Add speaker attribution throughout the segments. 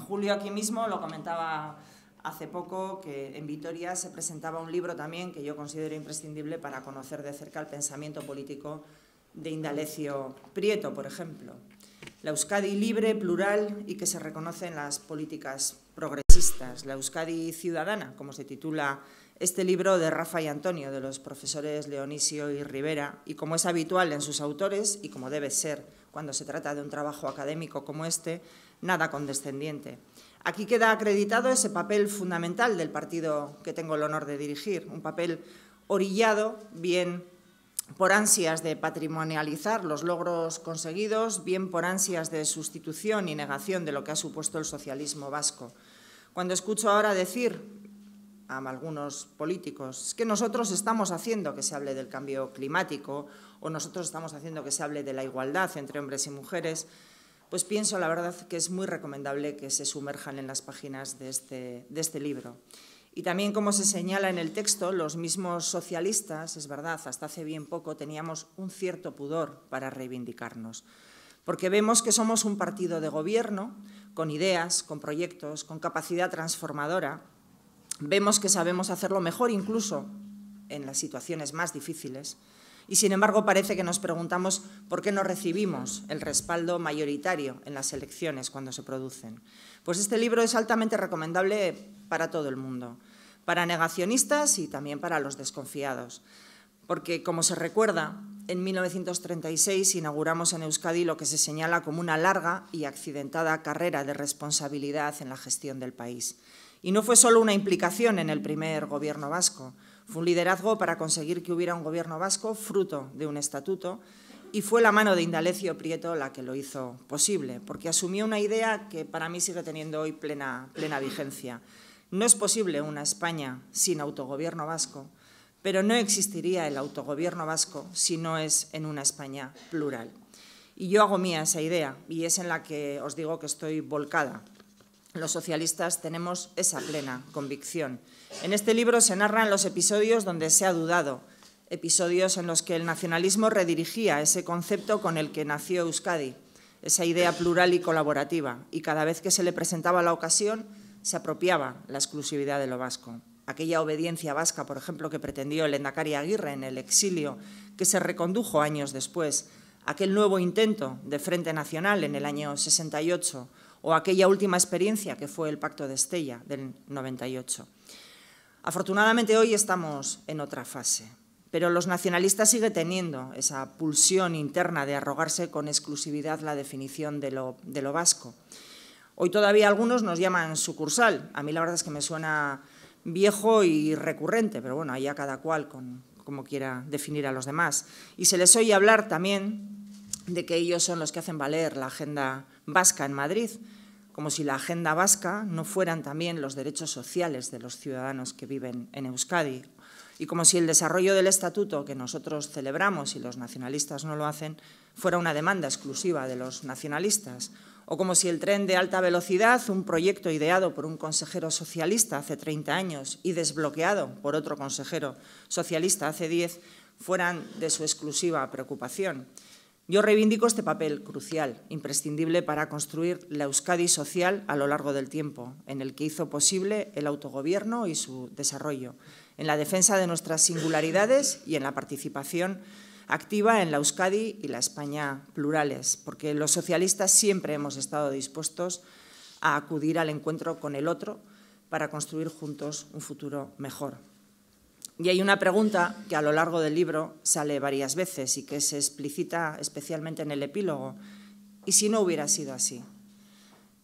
Speaker 1: En julio aquí mismo lo comentaba hace poco que en Vitoria se presentaba un libro también que yo considero imprescindible para conocer de cerca el pensamiento político de Indalecio Prieto, por ejemplo. La Euskadi libre, plural y que se reconoce en las políticas progresistas. La Euskadi ciudadana, como se titula este libro de Rafa y Antonio, de los profesores Leonisio y Rivera, y como es habitual en sus autores y como debe ser cuando se trata de un trabajo académico como este, nada condescendiente. Aquí queda acreditado ese papel fundamental del partido que tengo el honor de dirigir, un papel orillado bien por ansias de patrimonializar los logros conseguidos, bien por ansias de sustitución y negación de lo que ha supuesto el socialismo vasco. Cuando escucho ahora decir a algunos políticos que nosotros estamos haciendo que se hable del cambio climático o nosotros estamos haciendo que se hable de la igualdad entre hombres y mujeres, pues pienso la verdad que es muy recomendable que se sumerjan en las páginas de este, de este libro. Y también, como se señala en el texto, los mismos socialistas, es verdad, hasta hace bien poco teníamos un cierto pudor para reivindicarnos, porque vemos que somos un partido de gobierno, con ideas, con proyectos, con capacidad transformadora. Vemos que sabemos hacerlo mejor incluso en las situaciones más difíciles y sin embargo parece que nos preguntamos por qué no recibimos el respaldo mayoritario en las elecciones cuando se producen. Pues este libro es altamente recomendable para todo el mundo, para negacionistas y también para los desconfiados, porque como se recuerda, en 1936 inauguramos en Euskadi lo que se señala como una larga y accidentada carrera de responsabilidad en la gestión del país. Y no fue solo una implicación en el primer gobierno vasco, fue un liderazgo para conseguir que hubiera un gobierno vasco fruto de un estatuto y fue la mano de Indalecio Prieto la que lo hizo posible, porque asumió una idea que para mí sigue teniendo hoy plena, plena vigencia. No es posible una España sin autogobierno vasco, pero no existiría el autogobierno vasco si no es en una España plural. Y yo hago mía esa idea y es en la que os digo que estoy volcada los socialistas tenemos esa plena convicción. En este libro se narran los episodios donde se ha dudado, episodios en los que el nacionalismo redirigía ese concepto con el que nació Euskadi, esa idea plural y colaborativa, y cada vez que se le presentaba la ocasión se apropiaba la exclusividad de lo vasco. Aquella obediencia vasca, por ejemplo, que pretendió el Endacari Aguirre en el exilio, que se recondujo años después, aquel nuevo intento de Frente Nacional en el año 68, o aquella última experiencia que fue el Pacto de Estella del 98. Afortunadamente hoy estamos en otra fase, pero los nacionalistas siguen teniendo esa pulsión interna de arrogarse con exclusividad la definición de lo, vasco. Hoy todavía algunos nos llaman sucursal, a mí la verdad es que me suena viejo y recurrente, pero bueno, ahí a cada cual con como quiera definir a los demás. Y se les oye hablar también de que ellos son los que hacen valer la agenda vasca en Madrid, como si la agenda vasca no fueran también los derechos sociales de los ciudadanos que viven en Euskadi, y como si el desarrollo del estatuto que nosotros celebramos y los nacionalistas no lo hacen fuera una demanda exclusiva de los nacionalistas, o como si el tren de alta velocidad, un proyecto ideado por un consejero socialista hace 30 años y desbloqueado por otro consejero socialista hace 10, fueran de su exclusiva preocupación. Yo reivindico este papel crucial, imprescindible para construir la Euskadi social a lo largo del tiempo, en el que hizo posible el autogobierno y su desarrollo, en la defensa de nuestras singularidades y en la participación activa en la Euskadi y la España plurales, porque los socialistas siempre hemos estado dispuestos a acudir al encuentro con el otro para construir juntos un futuro mejor. Y hay una pregunta que a lo largo del libro sale varias veces y que se explicita especialmente en el epílogo. ¿Y si no hubiera sido así?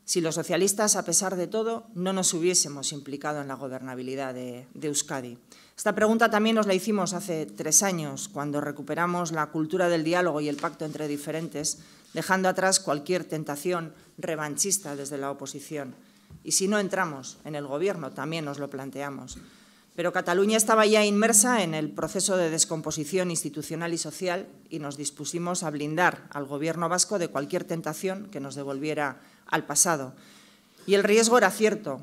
Speaker 1: Si los socialistas, a pesar de todo, no nos hubiésemos implicado en la gobernabilidad de, de Euskadi. Esta pregunta también nos la hicimos hace tres años, cuando recuperamos la cultura del diálogo y el pacto entre diferentes, dejando atrás cualquier tentación revanchista desde la oposición. Y si no entramos en el gobierno, también nos lo planteamos. Pero Cataluña estaba ya inmersa en el proceso de descomposición institucional y social y nos dispusimos a blindar al gobierno vasco de cualquier tentación que nos devolviera al pasado. Y el riesgo era cierto.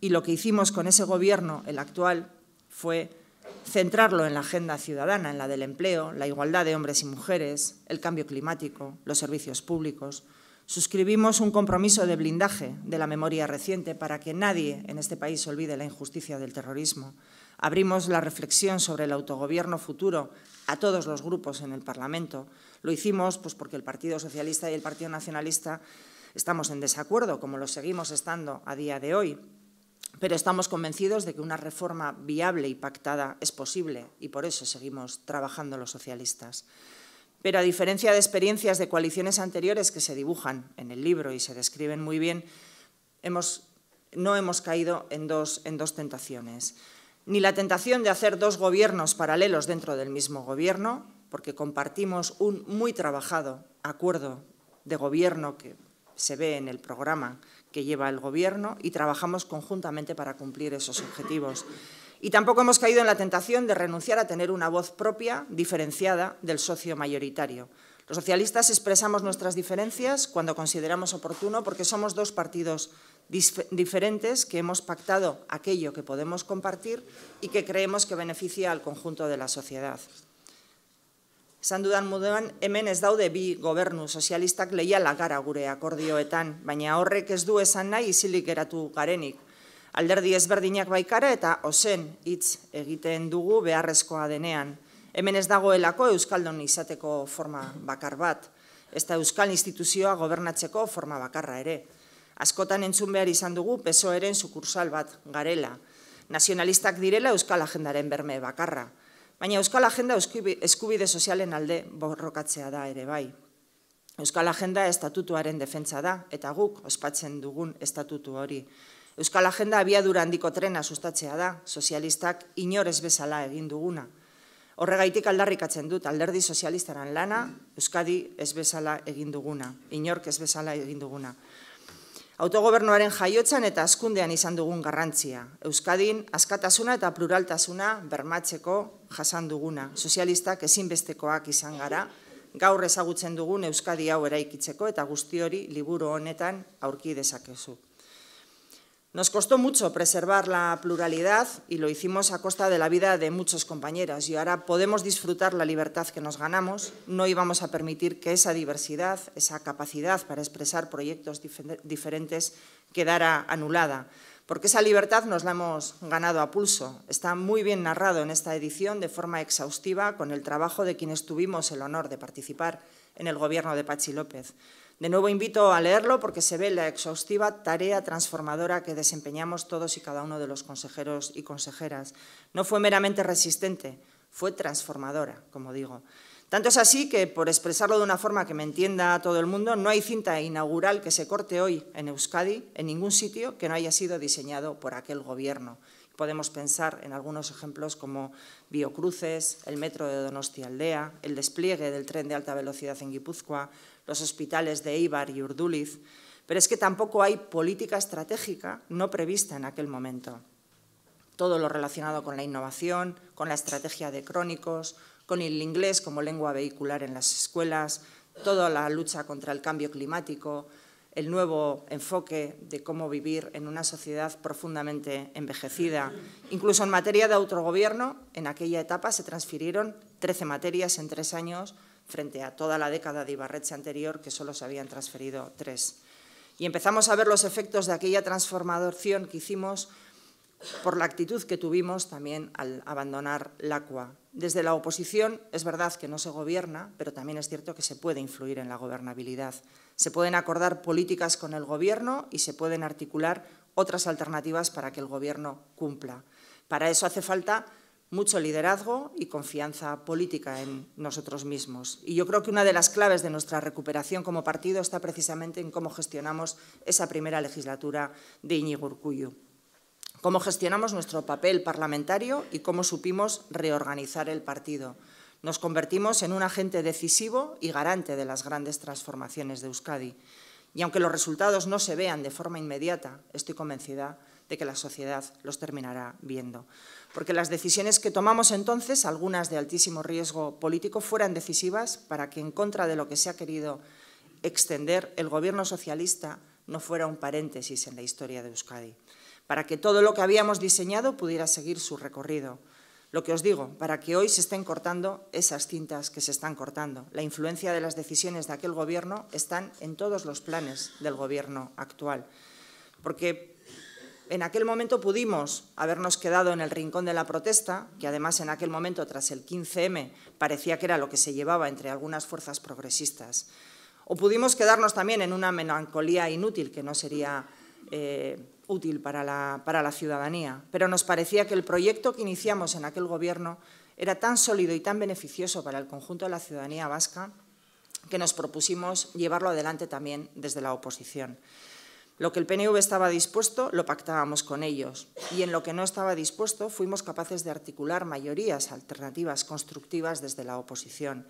Speaker 1: Y lo que hicimos con ese gobierno, el actual, fue centrarlo en la agenda ciudadana, en la del empleo, la igualdad de hombres y mujeres, el cambio climático, los servicios públicos, Suscribimos un compromiso de blindaje de la memoria reciente para que nadie en este país olvide la injusticia del terrorismo. Abrimos la reflexión sobre el autogobierno futuro a todos los grupos en el Parlamento. Lo hicimos pues, porque el Partido Socialista y el Partido Nacionalista estamos en desacuerdo, como lo seguimos estando a día de hoy. Pero estamos convencidos de que una reforma viable y pactada es posible y por eso seguimos trabajando los socialistas. Pero a diferencia de experiencias de coaliciones anteriores que se dibujan en el libro y se describen muy bien, no hemos caído en dos, en dos tentaciones. Ni la tentación de hacer dos gobiernos paralelos dentro del mismo gobierno, porque compartimos un muy trabajado acuerdo de gobierno que se ve en el programa que lleva el gobierno y trabajamos conjuntamente para cumplir esos objetivos. Y tampoco hemos caído en la tentación de renunciar a tener una voz propia, diferenciada del socio mayoritario. Los socialistas expresamos nuestras diferencias cuando consideramos oportuno porque somos dos partidos diferentes que hemos pactado aquello que podemos compartir y que creemos que beneficia al conjunto de la sociedad. Esan dudan hemen ez daude bi gobernu sozialistak leiala gara gure akordioetan, baina horrek ez du esan nahi isilik geratu garenik. alderdi ezberdinak baikara eta ozen hitz egiten dugu beharrezkoa denean. Hemen ez dagoelako Euskaldon izateko forma bakar bat, ez da Euskal instituzioa gobernatzeko forma bakarra ere. Askotan entzun behar izan dugu pesoeren sukursal bat garela. Nazionalistak direla Euskal agendaren berme bakarra. Baina Euskal agenda eskubide sozialen alde borrokatzea da ere bai. Euskal agenda estatutuaren defentsa da eta guk ospatzen dugun estatutu hori. Euskal Agenda abiadura handiko trena sustatzea da, sozialistak inorez bezala egin duguna. Horregaitik aldarrikatzen dut alderdi sozialistaran lana, Euskadi ez bezala egin duguna, inork ez bezala egin duguna. Autogobernuaren jaiotzan eta askundean izan dugun garrantzia. Euskadin askatasuna eta pluraltasuna bermatzeko jasan duguna. Sozialistak ezinbestekoak izan gara, gaur ezagutzen dugun Euskadi hau eraikitzeko eta guzti liburu honetan aurki dezakezu. Nos costó mucho preservar la pluralidad y lo hicimos a costa de la vida de muchos compañeros y ahora podemos disfrutar la libertad que nos ganamos. No íbamos a permitir que esa diversidad, esa capacidad para expresar proyectos diferentes quedara anulada, porque esa libertad nos la hemos ganado a pulso. Está muy bien narrado en esta edición de forma exhaustiva con el trabajo de quienes tuvimos el honor de participar en el gobierno de Pachi López. De nuevo invito a leerlo porque se ve la exhaustiva tarea transformadora que desempeñamos todos y cada uno de los consejeros y consejeras. No fue meramente resistente, fue transformadora, como digo. Tanto es así que, por expresarlo de una forma que me entienda a todo el mundo, no hay cinta inaugural que se corte hoy en Euskadi, en ningún sitio, que no haya sido diseñado por aquel gobierno. Podemos pensar en algunos ejemplos como Biocruces, el metro de Donostia Aldea, el despliegue del tren de alta velocidad en Guipúzcoa, los hospitales de Eibar y Urduliz, pero es que tampoco hay política estratégica no prevista en aquel momento. Todo lo relacionado con la innovación, con la estrategia de crónicos, con el inglés como lengua vehicular en las escuelas, toda la lucha contra el cambio climático, el nuevo enfoque de cómo vivir en una sociedad profundamente envejecida. Incluso en materia de autogobierno, en aquella etapa se transfirieron 13 materias en tres años frente a toda la década de Ibarretxe anterior, que solo se habían transferido tres. Y empezamos a ver los efectos de aquella transformación que hicimos por la actitud que tuvimos también al abandonar LACUA. Desde la oposición es verdad que no se gobierna, pero también es cierto que se puede influir en la gobernabilidad. Se pueden acordar políticas con el Gobierno y se pueden articular otras alternativas para que el Gobierno cumpla. Para eso hace falta mucho liderazgo y confianza política en nosotros mismos. Y yo creo que una de las claves de nuestra recuperación como partido está precisamente en cómo gestionamos esa primera legislatura de Iñigo urkullu cómo gestionamos nuestro papel parlamentario y cómo supimos reorganizar el partido. Nos convertimos en un agente decisivo y garante de las grandes transformaciones de Euskadi. Y aunque los resultados no se vean de forma inmediata, estoy convencida de que la sociedad los terminará viendo. Porque las decisiones que tomamos entonces, algunas de altísimo riesgo político, fueran decisivas para que en contra de lo que se ha querido extender el gobierno socialista no fuera un paréntesis en la historia de Euskadi, para que todo lo que habíamos diseñado pudiera seguir su recorrido. Lo que os digo, para que hoy se estén cortando esas cintas que se están cortando. La influencia de las decisiones de aquel gobierno están en todos los planes del gobierno actual. Porque en aquel momento pudimos habernos quedado en el rincón de la protesta, que además en aquel momento, tras el 15M, parecía que era lo que se llevaba entre algunas fuerzas progresistas. O pudimos quedarnos también en una melancolía inútil que no sería eh, útil para la ciudadanía. Pero nos parecía que el proyecto que iniciamos en aquel gobierno era tan sólido y tan beneficioso para el conjunto de la ciudadanía vasca que nos propusimos llevarlo adelante también desde la oposición. Lo que el PNV estaba dispuesto lo pactábamos con ellos y en lo que no estaba dispuesto fuimos capaces de articular mayorías alternativas constructivas desde la oposición.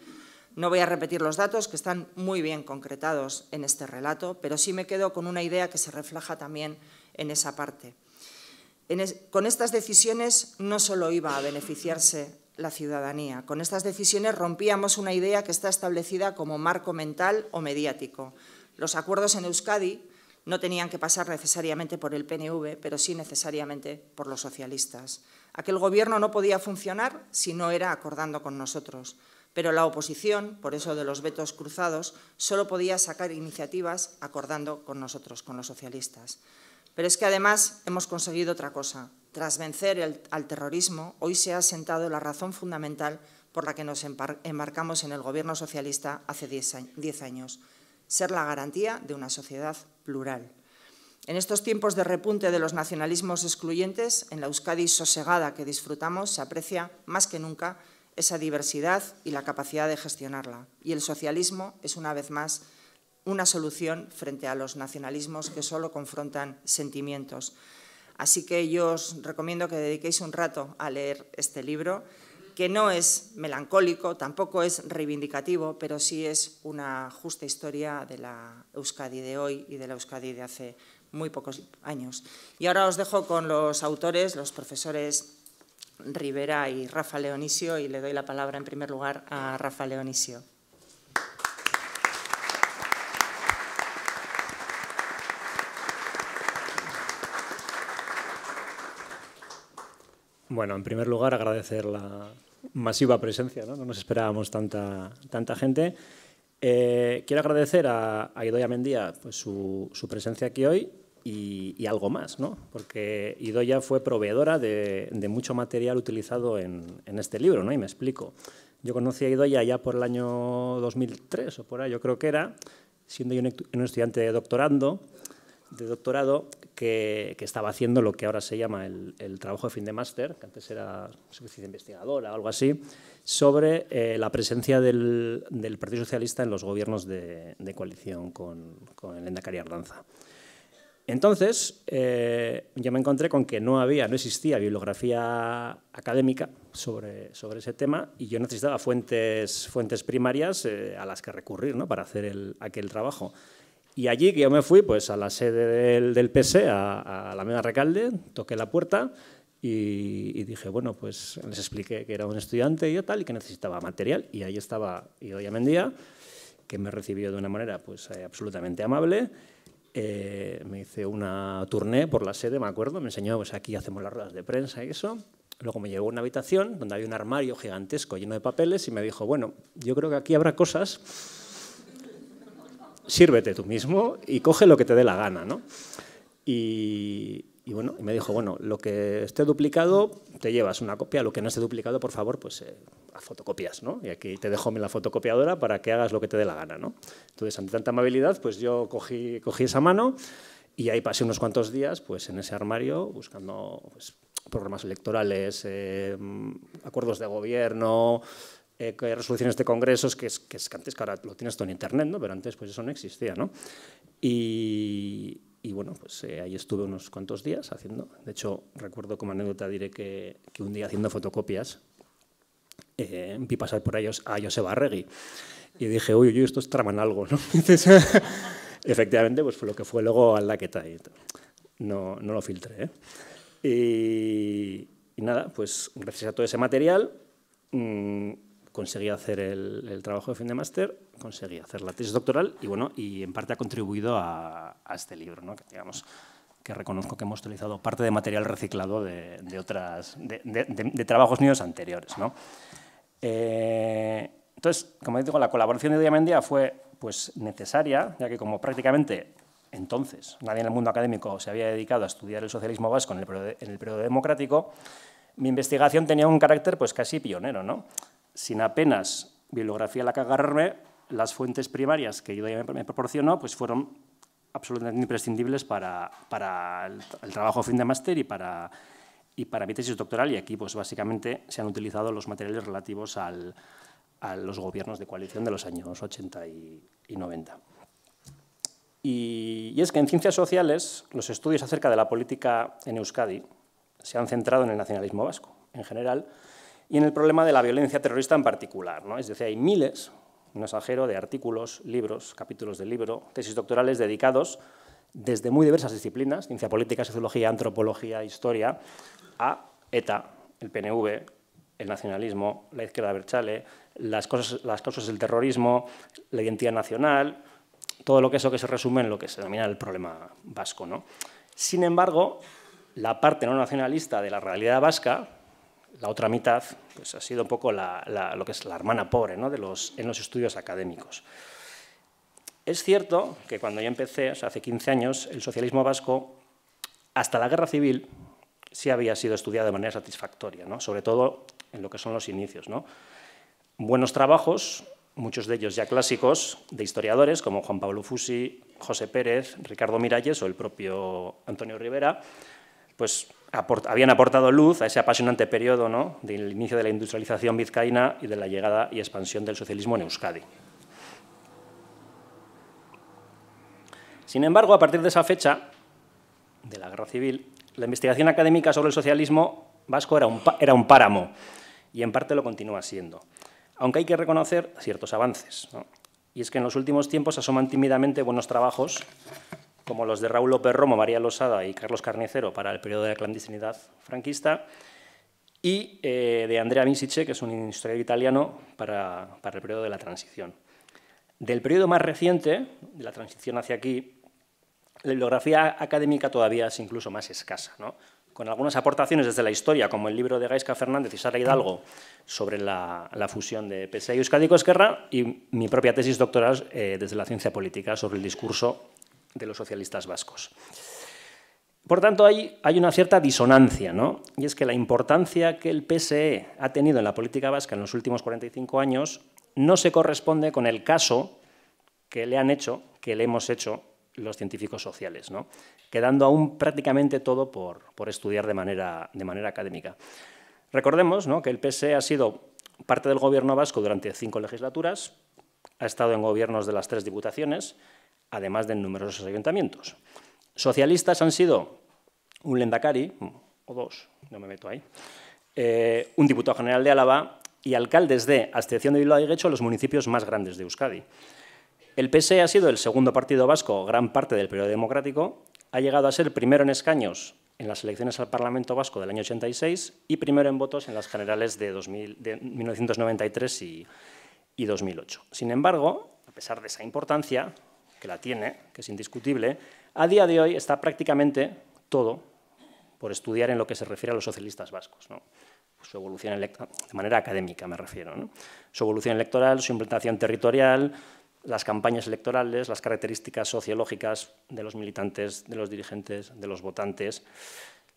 Speaker 1: No voy a repetir los datos que están muy bien concretados en este relato, pero sí me quedo con una idea que se refleja también en esa parte. con estas decisiones no solo iba a beneficiarse la ciudadanía, con estas decisiones rompíamos una idea que está establecida como marco mental o mediático. Los acuerdos en Euskadi no tenían que pasar necesariamente por el PNV, pero sí necesariamente por los socialistas. Aquel gobierno no podía funcionar si no era acordando con nosotros, pero la oposición, por eso de los vetos cruzados, solo podía sacar iniciativas acordando con nosotros, con los socialistas. Pero es que además hemos conseguido otra cosa. Tras vencer al terrorismo, hoy se ha sentado la razón fundamental por la que nos embarcamos en el gobierno socialista hace diez años ser la garantía de una sociedad plural. En estos tiempos de repunte de los nacionalismos excluyentes, en la Euskadi sosegada que disfrutamos se aprecia más que nunca esa diversidad y la capacidad de gestionarla. Y el socialismo es una vez más una solución frente a los nacionalismos que solo confrontan sentimientos. Así que yo os recomiendo que dediquéis un rato a leer este libro que no es melancólico, tampoco es reivindicativo, pero sí es una justa historia de la Euskadi de hoy y de la Euskadi de hace muy pocos años. Y ahora os dejo con los autores, los profesores Rivera y Rafa Leonisio, y le doy la palabra en primer lugar a Rafa Leonisio.
Speaker 2: Bueno, en primer lugar agradecer la, masiva presencia, ¿no? no nos esperábamos tanta, tanta gente. Eh, quiero agradecer a, Idoya Mendía pues, su, presencia aquí hoy y, algo más, ¿no? porque Idoya fue proveedora de, mucho material utilizado en, este libro, ¿no? y me explico. Yo conocí a Idoya ya por el año 2003 o por ahí, yo creo que era, siendo yo un, estudiante de doctorando de doctorado que, estaba haciendo lo que ahora se llama el, trabajo de fin de máster, que antes era investigadora o algo así, sobre eh, la presencia del, Partido Socialista en los gobiernos de, coalición con, con el Endacari Ardanza. Entonces, eh, yo me encontré con que no había, no existía bibliografía académica sobre, sobre ese tema y yo necesitaba fuentes, fuentes primarias eh, a las que recurrir para hacer aquel trabajo. Y allí que yo me fui pues a la sede del, del PS, e, a, la Meda Recalde, toqué la puerta y, dije, bueno, pues les expliqué que era un estudiante y tal, y que necesitaba material. Y ahí estaba Idoia Mendía, que me recibió de una manera pues eh, absolutamente amable. Eh, me hice una tournée por la sede, me acuerdo, me enseñó, pues aquí hacemos las ruedas de prensa y eso. Luego me llegó a una habitación donde había un armario gigantesco lleno de papeles y me dijo, bueno, yo creo que aquí habrá cosas sírvete tú mismo y coge lo que te dé la gana, ¿no? Y, bueno, me dijo, bueno, lo que esté duplicado te llevas una copia, lo que no esté duplicado, por favor, pues eh, a fotocopias, ¿no? Y aquí te dejo la fotocopiadora para que hagas lo que te dé la gana, ¿no? Entonces, ante tanta amabilidad, pues yo cogí, cogí esa mano y ahí pasé unos cuantos días, pues en ese armario, buscando pues, programas electorales, eh, acuerdos de gobierno, eh, resoluciones de congresos, que que antes que ahora lo tienes todo en Internet, ¿no? pero antes pues eso no existía. ¿no? Y, bueno, pues eh, ahí estuve unos cuantos días haciendo. De hecho, recuerdo como anécdota, diré que, un día haciendo fotocopias eh, vi pasar por ellos a José Barregui y dije, uy, uy, estos traman algo, ¿no? efectivamente, pues fue lo que fue luego al laqueta no, no lo filtré. ¿eh? Y, nada, pues gracias a todo ese material mm, conseguí hacer el, trabajo de fin de máster, conseguí hacer la tesis doctoral y, bueno, y en parte ha contribuido a, este libro, ¿no? que, digamos, que reconozco que hemos utilizado parte de material reciclado de, otras, de, trabajos míos anteriores. ¿no? Eh, entonces, como digo, la colaboración de Diamandía fue pues, necesaria, ya que como prácticamente entonces nadie en el mundo académico se había dedicado a estudiar el socialismo vasco en el periodo, en el periodo democrático, mi investigación tenía un carácter pues, casi pionero. ¿no? sin apenas bibliografía la que agarrarme, las fuentes primarias que yo me proporcionó pues fueron absolutamente imprescindibles para, el, trabajo a fin de máster y para, mi tesis doctoral. Y aquí, pues, básicamente, se han utilizado los materiales relativos a los gobiernos de coalición de los años 80 y, 90. y, es que en ciencias sociales los estudios acerca de la política en Euskadi se han centrado en el nacionalismo vasco en general y en el problema de la violencia terrorista en particular. ¿no? Es decir, hay miles, no exagero, de artículos, libros, capítulos de libro, tesis doctorales dedicados desde muy diversas disciplinas, ciencia política, sociología, antropología, historia, a ETA, el PNV, el nacionalismo, la izquierda berchale, las, cosas, las causas del terrorismo, la identidad nacional, todo lo que eso que se resume en lo que se denomina el problema vasco. ¿no? Sin embargo, la parte no nacionalista de la realidad vasca, la otra mitad pues, ha sido un poco lo que es la hermana pobre ¿no? de los, en los estudios académicos. Es cierto que cuando yo empecé, hace 15 años, el socialismo vasco, hasta la guerra civil, sí había sido estudiado de manera satisfactoria, ¿no? sobre todo en lo que son los inicios. ¿no? Buenos trabajos, muchos de ellos ya clásicos, de historiadores como Juan Pablo Fusi, José Pérez, Ricardo Miralles o el propio Antonio Rivera, pues habían aportado luz a ese apasionante periodo del inicio de la industrialización vizcaína y de la llegada y expansión del socialismo en Euskadi. Sin embargo, a partir de esa fecha, de la guerra civil, la investigación académica sobre el socialismo vasco era un, páramo, y en parte lo continúa siendo, aunque hay que reconocer ciertos avances. Y es que en los últimos tiempos asoman tímidamente buenos trabajos como los de Raúl López Romo, María Losada y Carlos Carnicero para el periodo de la clandestinidad franquista, y eh, de Andrea Misice, que es un historiador italiano, para, para el periodo de la transición. Del periodo más reciente, de la transición hacia aquí, la bibliografía académica todavía es incluso más escasa, ¿no? con algunas aportaciones desde la historia, como el libro de Gaisca Fernández y Sara Hidalgo sobre la, la fusión de PSA y Euskadi Esquerra, y mi propia tesis doctoral eh, desde la ciencia política sobre el discurso de los socialistas vascos. Por tanto, hay, una cierta disonancia, ¿no? Y es que la importancia que el PSE ha tenido en la política vasca en los últimos 45 años no se corresponde con el caso que le han hecho, que le hemos hecho los científicos sociales, quedando aún prácticamente todo por, estudiar de manera, de manera, académica. Recordemos que el PSE ha sido parte del gobierno vasco durante cinco legislaturas, ha estado en gobiernos de las tres diputaciones, además de en numerosos ayuntamientos. Socialistas han sido un Lendakari, o dos, no me meto ahí, eh, un diputado general de Álava y alcaldes de, a excepción de Bilbao y Guecho, los municipios más grandes de Euskadi. El PSE ha sido el segundo partido vasco gran parte del periodo democrático, ha llegado a ser primero en escaños en las elecciones al Parlamento Vasco del año 86 y primero en votos en las generales de, 2000, de 1993 y, y 2008. Sin embargo, a pesar de esa importancia, que la tiene, que es indiscutible, a día de hoy está prácticamente todo por estudiar en lo que se refiere a los socialistas vascos. su evolución electoral, de manera académica me refiero, su evolución electoral, su implantación territorial, las campañas electorales, las características sociológicas de los militantes, de los dirigentes, de los votantes,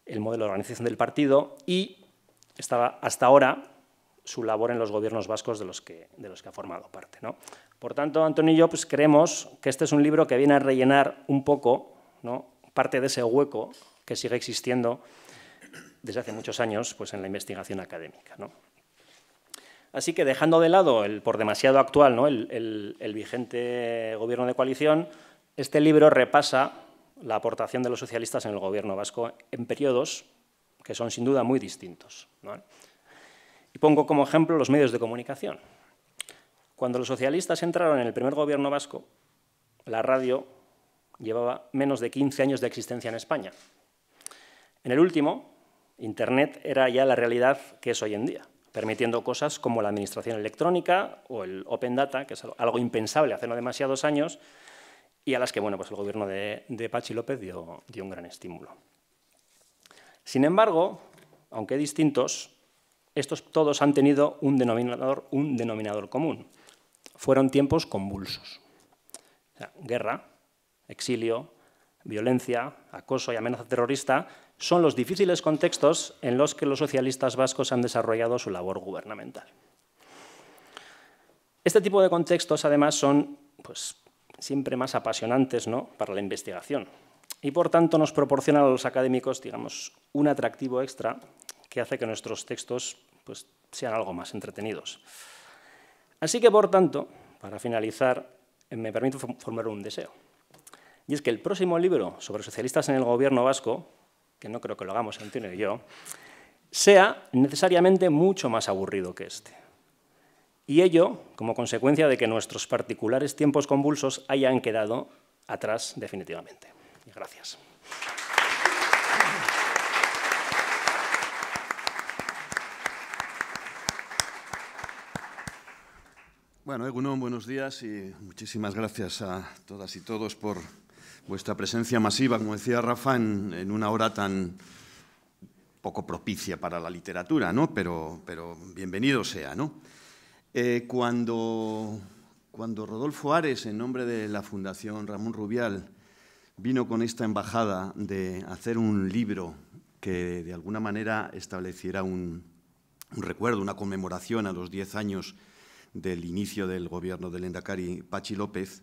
Speaker 2: el modelo de organización del partido y estaba hasta ahora su labor en los gobiernos vascos de los que, de los que ha formado parte. ¿no? Por tanto, Antonio y pues, creemos que este es un libro que viene a rellenar un poco parte de ese hueco que sigue existiendo desde hace muchos años pues, en la investigación académica. Así que dejando de lado el por demasiado actual, el, vigente gobierno de coalición, este libro repasa la aportación de los socialistas en el gobierno vasco en periodos que son sin duda muy distintos. Y pongo como ejemplo los medios de comunicación. Cuando los socialistas entraron en el primer gobierno vasco, la radio llevaba menos de 15 años de existencia en España. En el último, Internet era ya la realidad que es hoy en día, permitiendo cosas como la administración electrónica o el Open Data, que es algo impensable hace no demasiados años, y a las que bueno, pues el gobierno de, de Pachi López dio, dio un gran estímulo. Sin embargo, aunque distintos, estos todos han tenido un denominador, un denominador común, fueron tiempos convulsos. guerra, exilio, violencia, acoso y amenaza terrorista son los difíciles contextos en los que los socialistas vascos han desarrollado su labor gubernamental. Este tipo de contextos, además, son pues, siempre más apasionantes para la investigación y, por tanto, nos proporcionan a los académicos digamos, un atractivo extra que hace que nuestros textos pues, sean algo más entretenidos. Así que, por tanto, para finalizar, me permito formar un deseo. Y es que el próximo libro sobre socialistas en el gobierno vasco, que no creo que lo hagamos Antonio y yo, sea necesariamente mucho más aburrido que este. Y ello como consecuencia de que nuestros particulares tiempos convulsos hayan quedado atrás definitivamente. Gracias.
Speaker 3: Bueno, Egunón, buenos días y muchísimas gracias a todas y todos por vuestra presencia masiva, como decía Rafa, en, una hora tan poco propicia para la literatura, ¿no? Pero, bienvenido sea, eh, cuando, Rodolfo Ares, en nombre de la Fundación Ramón Rubial, vino con esta embajada de hacer un libro que de alguna manera estableciera un, un recuerdo, una conmemoración a los 10 años del inicio del gobierno del Endacari Pachi López,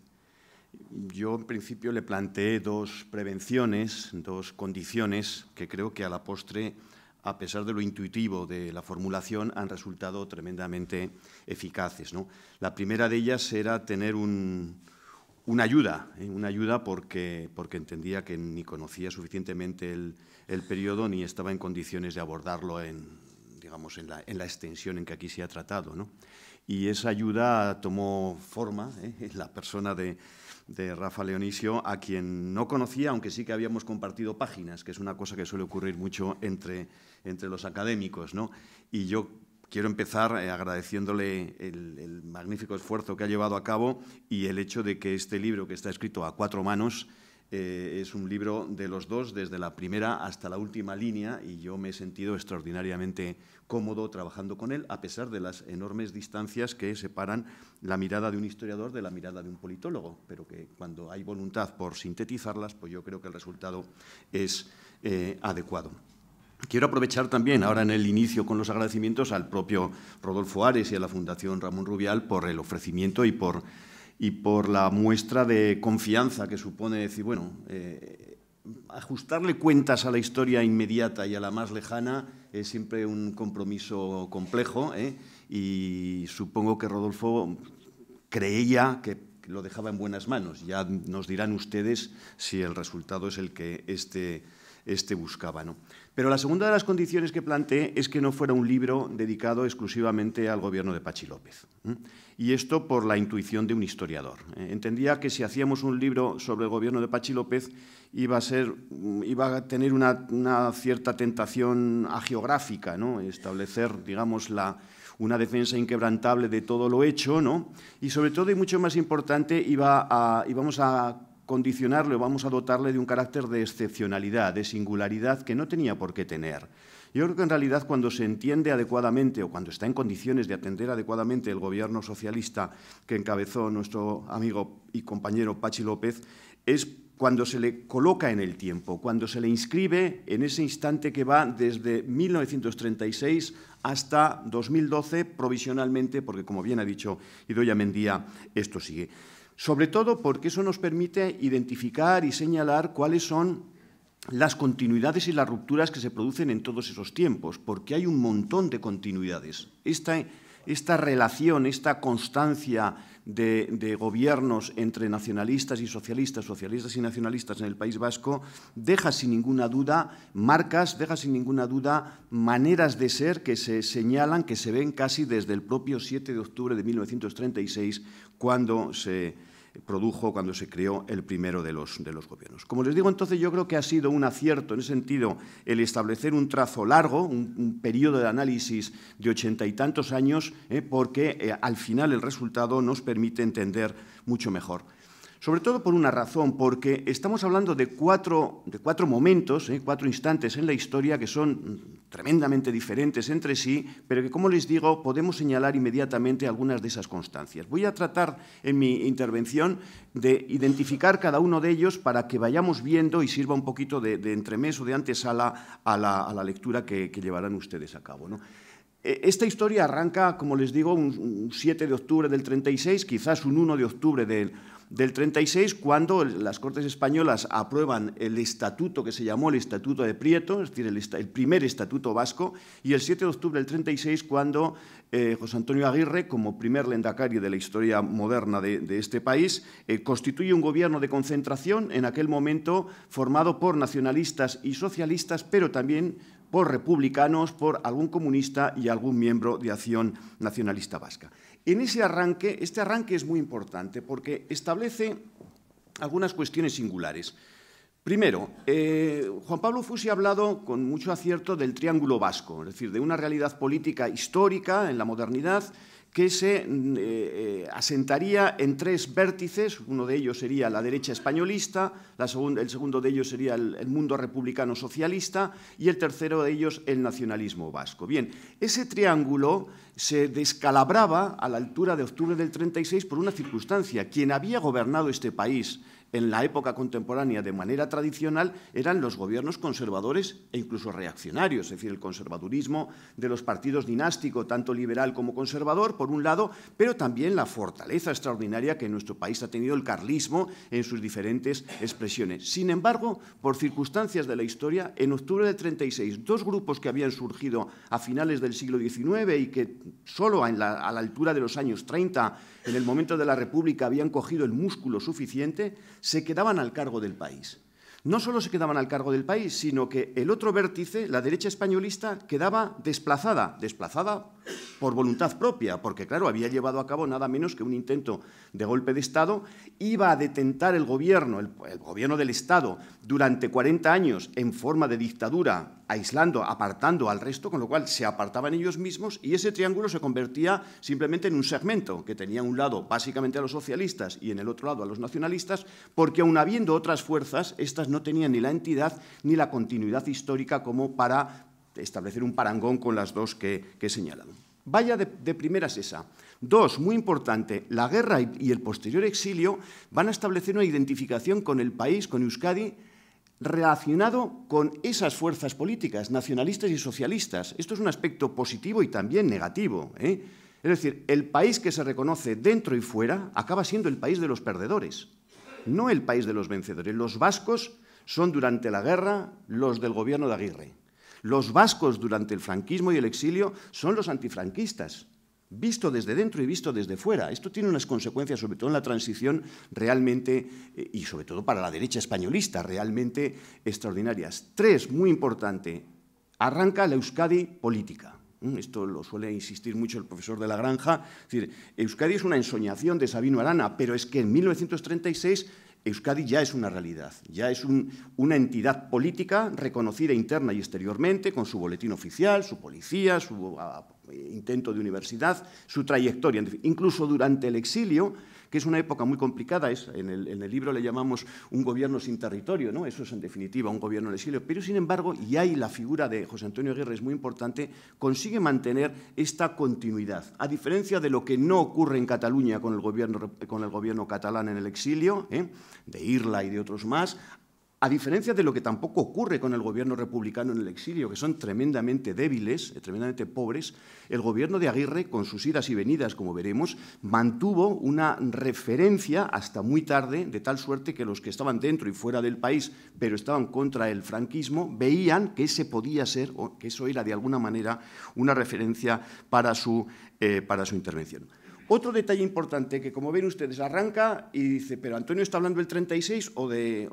Speaker 3: yo en principio le planteé dos prevenciones, dos condiciones que creo que a la postre, a pesar de lo intuitivo de la formulación, han resultado tremendamente eficaces. La primera de ellas era tener una ayuda, ¿eh? una ayuda porque, porque entendía que ni conocía suficientemente el, periodo ni estaba en condiciones de abordarlo en, digamos, en la, extensión en que aquí se ha tratado. ¿no? y esa ayuda tomó forma en ¿eh? la persona de, Rafa Leonisio, a quien no conocía, aunque sí que habíamos compartido páginas, que es una cosa que suele ocurrir mucho entre, entre los académicos. ¿no? Y yo quiero empezar eh, agradeciéndole el, magnífico esfuerzo que ha llevado a cabo y el hecho de que este libro, que está escrito a cuatro manos, eh, es un libro de los dos, desde la primera hasta la última línea, y yo me he sentido extraordinariamente cómodo trabajando con él, a pesar de las enormes distancias que separan la mirada de un historiador de la mirada de un politólogo, pero que cuando hay voluntad por sintetizarlas, pues yo creo que el resultado es eh, adecuado. Quiero aprovechar también, ahora en el inicio con los agradecimientos, al propio Rodolfo Ares y a la Fundación Ramón Rubial por el ofrecimiento y por, y por la muestra de confianza que supone decir, bueno, eh, ajustarle cuentas a la historia inmediata y a la más lejana es siempre un compromiso complejo ¿eh? y supongo que Rodolfo creía que lo dejaba en buenas manos. Ya nos dirán ustedes si el resultado es el que este, este buscaba. ¿no? Pero la segunda de las condiciones que planteé es que no fuera un libro dedicado exclusivamente al gobierno de Pachi López. Y esto por la intuición de un historiador. ¿eh? Entendía que si hacíamos un libro sobre el gobierno de Pachi López iba a, mm, tener una, cierta tentación agiográfica, ¿no? establecer digamos, la, una defensa inquebrantable de todo lo hecho, ¿no? y sobre todo y mucho más importante iba a, íbamos a condicionarlo, vamos a dotarle de un carácter de excepcionalidad, de singularidad que no tenía por qué tener. Yo creo que en realidad cuando se entiende adecuadamente o cuando está en condiciones de atender adecuadamente el gobierno socialista que encabezó nuestro amigo y compañero Pachi López, es cuando se le coloca en el tiempo, cuando se le inscribe en ese instante que va desde 1936 hasta 2012 provisionalmente, porque como bien ha dicho Idoya Mendía, esto sigue sobre todo porque eso nos permite identificar y señalar cuáles son las continuidades y las rupturas que se producen en todos esos tiempos, porque hay un montón de continuidades. Esta, relación, esta constancia de, gobiernos entre nacionalistas y socialistas, socialistas y nacionalistas en el País Vasco, deja sin ninguna duda marcas, deja sin ninguna duda maneras de ser que se señalan, que se ven casi desde el propio 7 de octubre de 1936, cuando se produjo cuando se creó el primero de los, de los gobiernos. Como les digo, entonces yo creo que ha sido un acierto en ese sentido el establecer un trazo largo, un, periodo de análisis de ochenta y tantos años, eh, porque eh, al final el resultado nos permite entender mucho mejor. Sobre todo por una razón, porque estamos hablando de cuatro, de cuatro momentos, eh, cuatro instantes en la historia que son tremendamente diferentes entre sí, pero que, como les digo, podemos señalar inmediatamente algunas de esas constancias. Voy a tratar en mi intervención de identificar cada uno de ellos para que vayamos viendo y sirva un poquito de, de entremés o de antesala a la, lectura que, llevarán ustedes a cabo. Eh, esta historia arranca, como les digo, un 7 de octubre del 36, quizás un 1 de octubre del, del 36, cuando las Cortes Españolas aprueban el estatuto que se llamó el Estatuto de Prieto, es decir, el, primer estatuto vasco, y el 7 de octubre del 36, cuando eh, José Antonio Aguirre, como primer lendacario de la historia moderna de, este país, eh, constituye un gobierno de concentración, en aquel momento formado por nacionalistas y socialistas, pero también por republicanos, por algún comunista y algún miembro de Acción Nacionalista Vasca. En ese arranque, este arranque es muy importante porque establece algunas cuestiones singulares. Primero, eh, Juan Pablo Fusi ha hablado con mucho acierto del triángulo vasco, es decir, de una realidad política histórica en la modernidad que se eh, eh, asentaría en tres vértices, uno de ellos sería la derecha españolista, el segundo de ellos sería el, el, mundo republicano socialista y el tercero de ellos el nacionalismo vasco. Bien, ese triángulo se descalabraba a la altura de octubre del 36 por una circunstancia. Quien había gobernado este país en la época contemporánea de manera tradicional eran los gobiernos conservadores e incluso reaccionarios, es decir, el conservadurismo de los partidos dinásticos, tanto liberal como conservador, por un lado, pero también la fortaleza extraordinaria que en nuestro país ha tenido el carlismo en sus diferentes expresiones. Sin embargo, por circunstancias de la historia, en octubre del 36, dos grupos que habían surgido a finales del siglo XIX y que solo a la altura de los años 30, en el momento de la República, habían cogido el músculo suficiente, se quedaban al cargo del país. No solo se quedaban al cargo del país, sino que el otro vértice, la derecha españolista, quedaba desplazada, desplazada por voluntad propia, porque claro, había llevado a cabo nada menos que un intento de golpe de Estado, iba a detentar el gobierno, el, el gobierno del Estado, durante 40 años en forma de dictadura aislando, apartando al resto, con lo cual se apartaban ellos mismos y ese triángulo se convertía simplemente en un segmento que tenía un lado básicamente a los socialistas y en el otro lado a los nacionalistas, porque aun habiendo otras fuerzas, estas no tenían ni la entidad ni la continuidad histórica como para establecer un parangón con las dos que, que he señalado. Vaya de primeras esa. Dos, muy importante, la guerra y el posterior exilio van a establecer una identificación con el país, con Euskadi, relacionado con esas fuerzas políticas, nacionalistas y socialistas. Esto es un aspecto positivo y también negativo. ¿eh? Es decir, el país que se reconoce dentro y fuera acaba siendo el país de los perdedores, no el país de los vencedores. Los vascos son durante la guerra los del gobierno de Aguirre. Los vascos durante el franquismo y el exilio son los antifranquistas visto desde dentro y visto desde fuera. Esto tiene unas consecuencias, sobre todo en la transición, realmente, eh, y sobre todo para la derecha españolista, realmente extraordinarias. Tres, muy importante, arranca la Euskadi política. Mm, esto lo suele insistir mucho el profesor de la Granja. Es decir, Euskadi es una ensoñación de Sabino Arana, pero es que en 1936 Euskadi ya es una realidad, ya es una entidad política reconocida interna y exteriormente, con su boletín oficial, su policía, su ah, intento de universidad, su trayectoria. Incluso durante el exilio, que es una época muy complicada. Es, en, el, libro le llamamos un gobierno sin territorio, ¿no? eso es en definitiva un gobierno en exilio. Pero sin embargo, y ahí la figura de José Antonio Aguirre es muy importante, consigue mantener esta continuidad. A diferencia de lo que no ocurre en Cataluña con el gobierno, con el gobierno catalán en el exilio, ¿eh? de Irla y de otros más, a diferencia de lo que tampoco ocurre con el gobierno republicano en el exilio, que son tremendamente débiles, eh, tremendamente pobres, el gobierno de Aguirre, con sus idas y venidas, como veremos, mantuvo una referencia hasta muy tarde, de tal suerte que los que estaban dentro y fuera del país, pero estaban contra el franquismo, veían que ese podía ser, o que eso era de alguna manera una referencia para su, eh, para su intervención. Otro detalle importante que, como ven ustedes, arranca y dice, pero Antonio está hablando del 36 o de,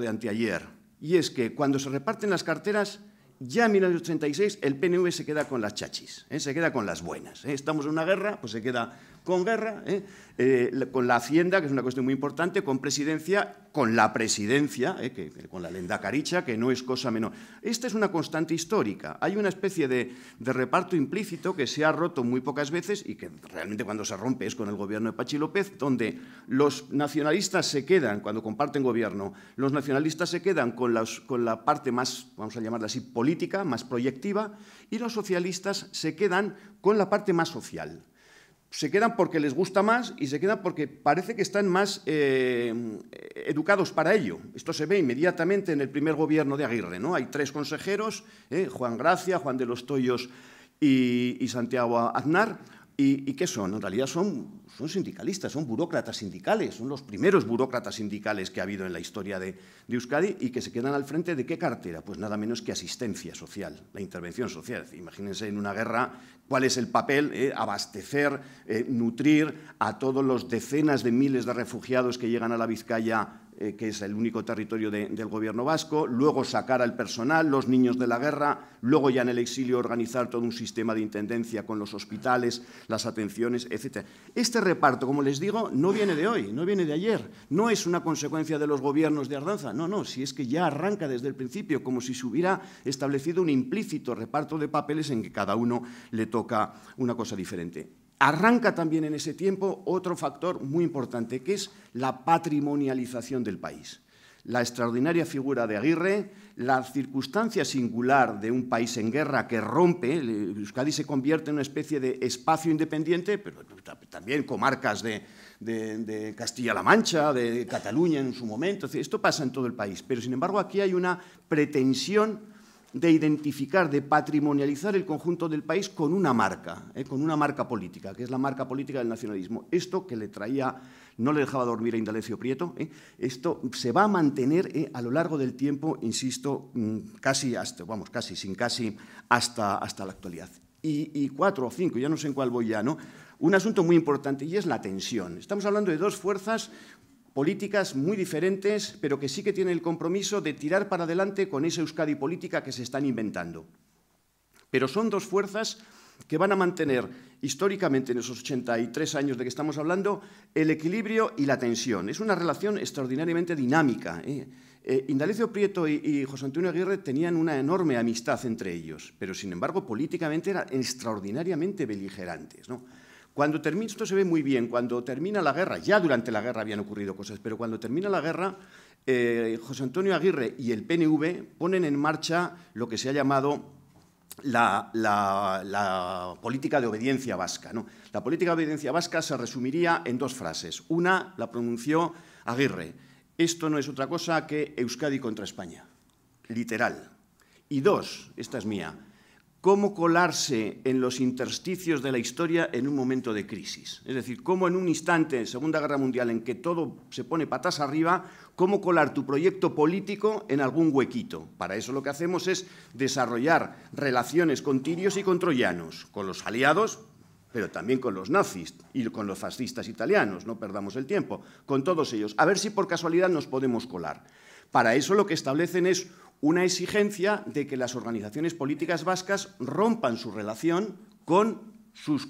Speaker 3: de anteayer. Y es que cuando se reparten las carteras, ya en 1936 el PNV se queda con las chachis, ¿eh? se queda con las buenas. ¿eh? Estamos en una guerra, pues se queda con guerra, ¿eh? Eh, con la hacienda, que es una cuestión muy importante, con presidencia, con la presidencia, ¿eh? con la lenda caricha, que no es cosa menor. Esta es una constante histórica. Hay una especie de, reparto implícito que se ha roto muy pocas veces y que realmente cuando se rompe es con el gobierno de Pachi López, donde los nacionalistas se quedan, cuando comparten gobierno, los nacionalistas se quedan con la parte más, vamos a llamarla así, política, más proyectiva, y los socialistas se quedan con la parte más social se quedan porque les gusta más y se quedan porque parece que están más eh, educados para ello. Esto se ve inmediatamente en el primer gobierno de Aguirre. ¿no? Hay tres consejeros, ¿eh? Juan Gracia, Juan de los Toyos y, y Santiago Aznar ¿Y, qué son? En realidad son, sindicalistas, son burócratas sindicales, son los primeros burócratas sindicales que ha habido en la historia de, Euskadi y que se quedan al frente de qué cartera? Pues nada menos que asistencia social, la intervención social. Imagínense en una guerra cuál es el papel, eh, abastecer, eh, nutrir a todos los decenas de miles de refugiados que llegan a la Vizcaya eh, que es el único territorio del gobierno vasco, luego sacar al personal, los niños de la guerra, luego ya en el exilio organizar todo un sistema de intendencia con los hospitales, las atenciones, etc. Este reparto, como les digo, no viene de hoy, no viene de ayer, no es una consecuencia de los gobiernos de Ardanza, no, no, si es que ya arranca desde el principio, como si se hubiera establecido un implícito reparto de papeles en que cada uno le toca una cosa diferente arranca también en ese tiempo otro factor muy importante, que es la patrimonialización del país. La extraordinaria figura de Aguirre, la circunstancia singular de un país en guerra que rompe, Euskadi se convierte en una especie de espacio independiente, pero también comarcas de, Castilla-La Mancha, de Cataluña en su momento, esto pasa en todo el país, pero sin embargo aquí hay una pretensión de identificar, de patrimonializar el conjunto del país con una marca, eh, con una marca política, que es la marca política del nacionalismo. Esto que le traía, no le dejaba dormir a Indalecio Prieto, eh, esto se va a mantener eh, a lo largo del tiempo, insisto, mm, casi hasta, vamos, casi, sin casi, hasta, hasta la actualidad. Y, y cuatro o cinco, ya no sé en cuál voy ya, ¿no? un asunto muy importante y es la tensión. Estamos hablando de dos fuerzas políticas muy diferentes, pero que sí que tienen el compromiso de tirar para adelante con esa Euskadi política que se están inventando. Pero son dos fuerzas que van a mantener históricamente en esos 83 años de que estamos hablando el equilibrio y la tensión. Es una relación extraordinariamente dinámica. ¿eh? Eh, Indalecio Prieto y, José Antonio Aguirre tenían una enorme amistad entre ellos, pero sin embargo políticamente eran extraordinariamente beligerantes. Cuando termina, esto se ve muy bien, cuando termina la guerra, ya durante la guerra habían ocurrido cosas, pero cuando termina la guerra, eh, José Antonio Aguirre y el PNV ponen en marcha lo que se ha llamado la, política de obediencia vasca. ¿no? La política de obediencia vasca se resumiría en dos frases. Una la pronunció Aguirre. Esto no es otra cosa que Euskadi contra España. Literal. Y dos, esta es mía, cómo colarse en los intersticios de la historia en un momento de crisis. Es decir, cómo en un instante, Segunda Guerra Mundial, en que todo se pone patas arriba, cómo colar tu proyecto político en algún huequito. Para eso lo que hacemos es desarrollar relaciones con tirios y con troyanos, con los aliados, pero también con los nazis y con los fascistas italianos, no perdamos el tiempo, con todos ellos, a ver si por casualidad nos podemos colar. Para eso lo que establecen es una exigencia de que las organizaciones políticas vascas rompan su relación con sus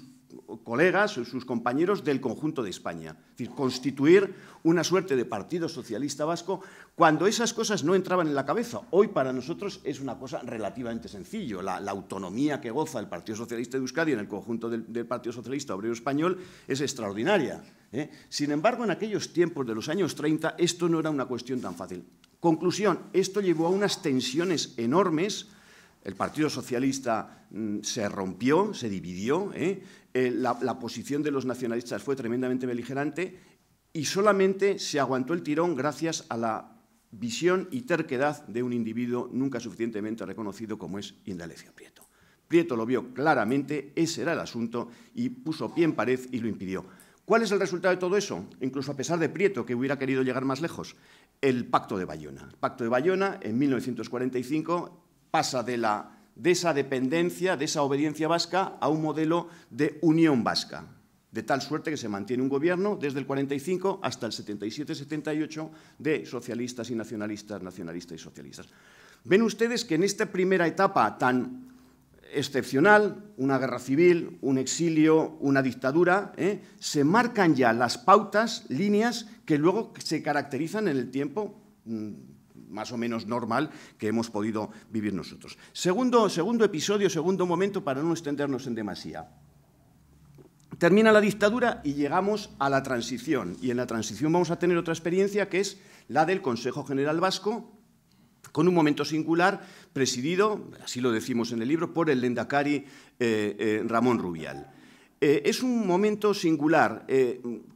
Speaker 3: colegas, sus compañeros del conjunto de España. Es decir, constituir una suerte de Partido Socialista Vasco cuando esas cosas no entraban en la cabeza. Hoy para nosotros es una cosa relativamente sencilla. La, autonomía que goza el Partido Socialista de Euskadi en el conjunto del, Partido Socialista Obrero Español es extraordinaria. ¿eh? Sin embargo, en aquellos tiempos de los años 30 esto no era una cuestión tan fácil. Conclusión, esto llevó a unas tensiones enormes. El Partido Socialista mm, se rompió, se dividió, ¿eh? Eh, la, la posición de los nacionalistas fue tremendamente beligerante y solamente se aguantó el tirón gracias a la visión y terquedad de un individuo nunca suficientemente reconocido como es Indalecio Prieto. Prieto lo vio claramente, ese era el asunto, y puso pie en pared y lo impidió. ¿Cuál es el resultado de todo eso? Incluso a pesar de Prieto, que hubiera querido llegar más lejos, el Pacto de Bayona. El Pacto de Bayona, en 1945, pasa de, la, de esa dependencia, de esa obediencia vasca, a un modelo de unión vasca, de tal suerte que se mantiene un gobierno desde el 45 hasta el 77-78 de socialistas y nacionalistas, nacionalistas y socialistas. Ven ustedes que en esta primera etapa tan excepcional, una guerra civil, un exilio, una dictadura, ¿eh? se marcan ya las pautas, líneas que luego se caracterizan en el tiempo mm, más o menos normal que hemos podido vivir nosotros. Segundo, segundo episodio, segundo momento para no extendernos en demasía. Termina la dictadura y llegamos a la transición. Y en la transición vamos a tener otra experiencia que es la del Consejo General Vasco, con un momento singular presidido, así lo decimos en el libro, por el lendakari eh, eh, Ramón Rubial. Eh, es un momento singular.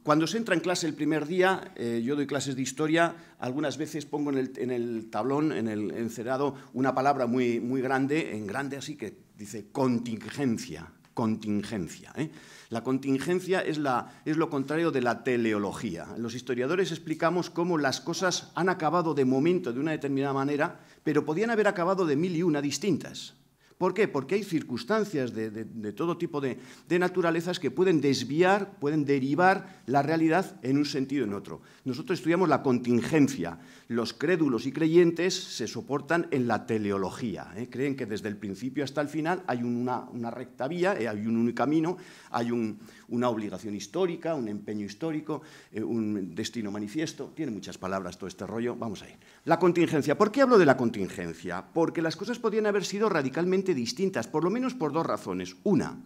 Speaker 3: cuando se entra en clase el primer día, yo doy clases de historia, algunas veces pongo en el, tablón, en el encerado, una palabra muy, muy grande, en grande así que dice contingencia contingencia. ¿eh? La contingencia es lo contrario de la teleología. Los historiadores explicamos cómo las cosas han acabado de momento de una determinada manera, pero podían haber acabado de mil y una distintas. ¿Por qué? Porque hay circunstancias de, todo tipo de, naturalezas que pueden desviar, pueden derivar la realidad en un sentido o en otro. Nosotros estudiamos la contingencia. Los crédulos y creyentes se soportan en la teleología. ¿eh? Creen que desde el principio hasta el final hay una, una recta vía, eh, hay un único camino, hay un, una obligación histórica, un empeño histórico, eh, un destino manifiesto. Tiene muchas palabras todo este rollo. Vamos a ir. La contingencia. ¿Por qué hablo de la contingencia? Porque las cosas podían haber sido radicalmente distintas, por lo menos por dos razones. Una,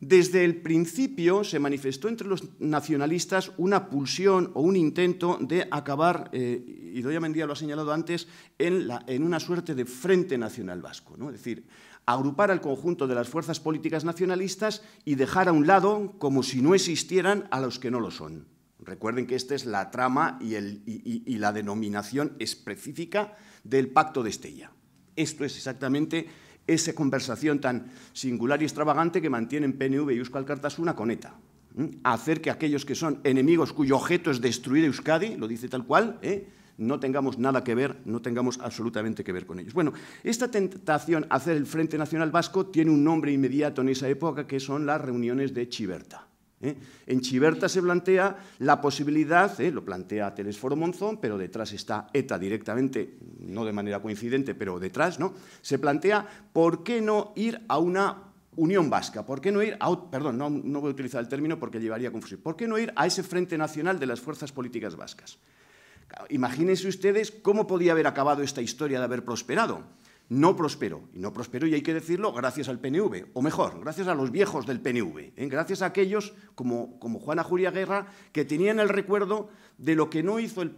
Speaker 3: desde el principio se manifestó entre los nacionalistas una pulsión o un intento de acabar, eh, y Doña Mendía lo ha señalado antes, en, la, en, una suerte de frente nacional vasco. ¿no? Es decir, agrupar al conjunto de las fuerzas políticas nacionalistas y dejar a un lado, como si no existieran, a los que no lo son. Recuerden que esta es la trama y, la denominación específica del Pacto de Estella. Esto es exactamente esa conversación tan singular y extravagante que mantienen PNV y Euskal Cartasuna con ETA. Hacer que aquellos que son enemigos cuyo objeto es destruir Euskadi, lo dice tal cual, ¿eh? no tengamos nada que ver, no tengamos absolutamente que ver con ellos. Bueno, esta tentación a hacer el Frente Nacional Vasco tiene un nombre inmediato en esa época, que son las reuniones de Chiberta. ¿eh? En Chiberta se plantea la posibilidad, ¿eh? lo plantea Telesforo Monzón, pero detrás está ETA directamente, no de manera coincidente, pero detrás, ¿no? Se plantea por qué no ir a una Unión Vasca, ¿por qué no ir a, perdón, no, no voy a utilizar el término porque llevaría a confusión, ¿por qué no ir a ese Frente Nacional de las Fuerzas Políticas Vascas? Imagínense ustedes cómo podía haber acabado esta historia de haber prosperado. No prosperó, y no prosperó, y hay que decirlo, gracias al PNV, o mejor, gracias a los viejos del PNV, ¿eh? gracias a aquellos como, como Juana Julia Guerra, que tenían el recuerdo de lo que no hizo el,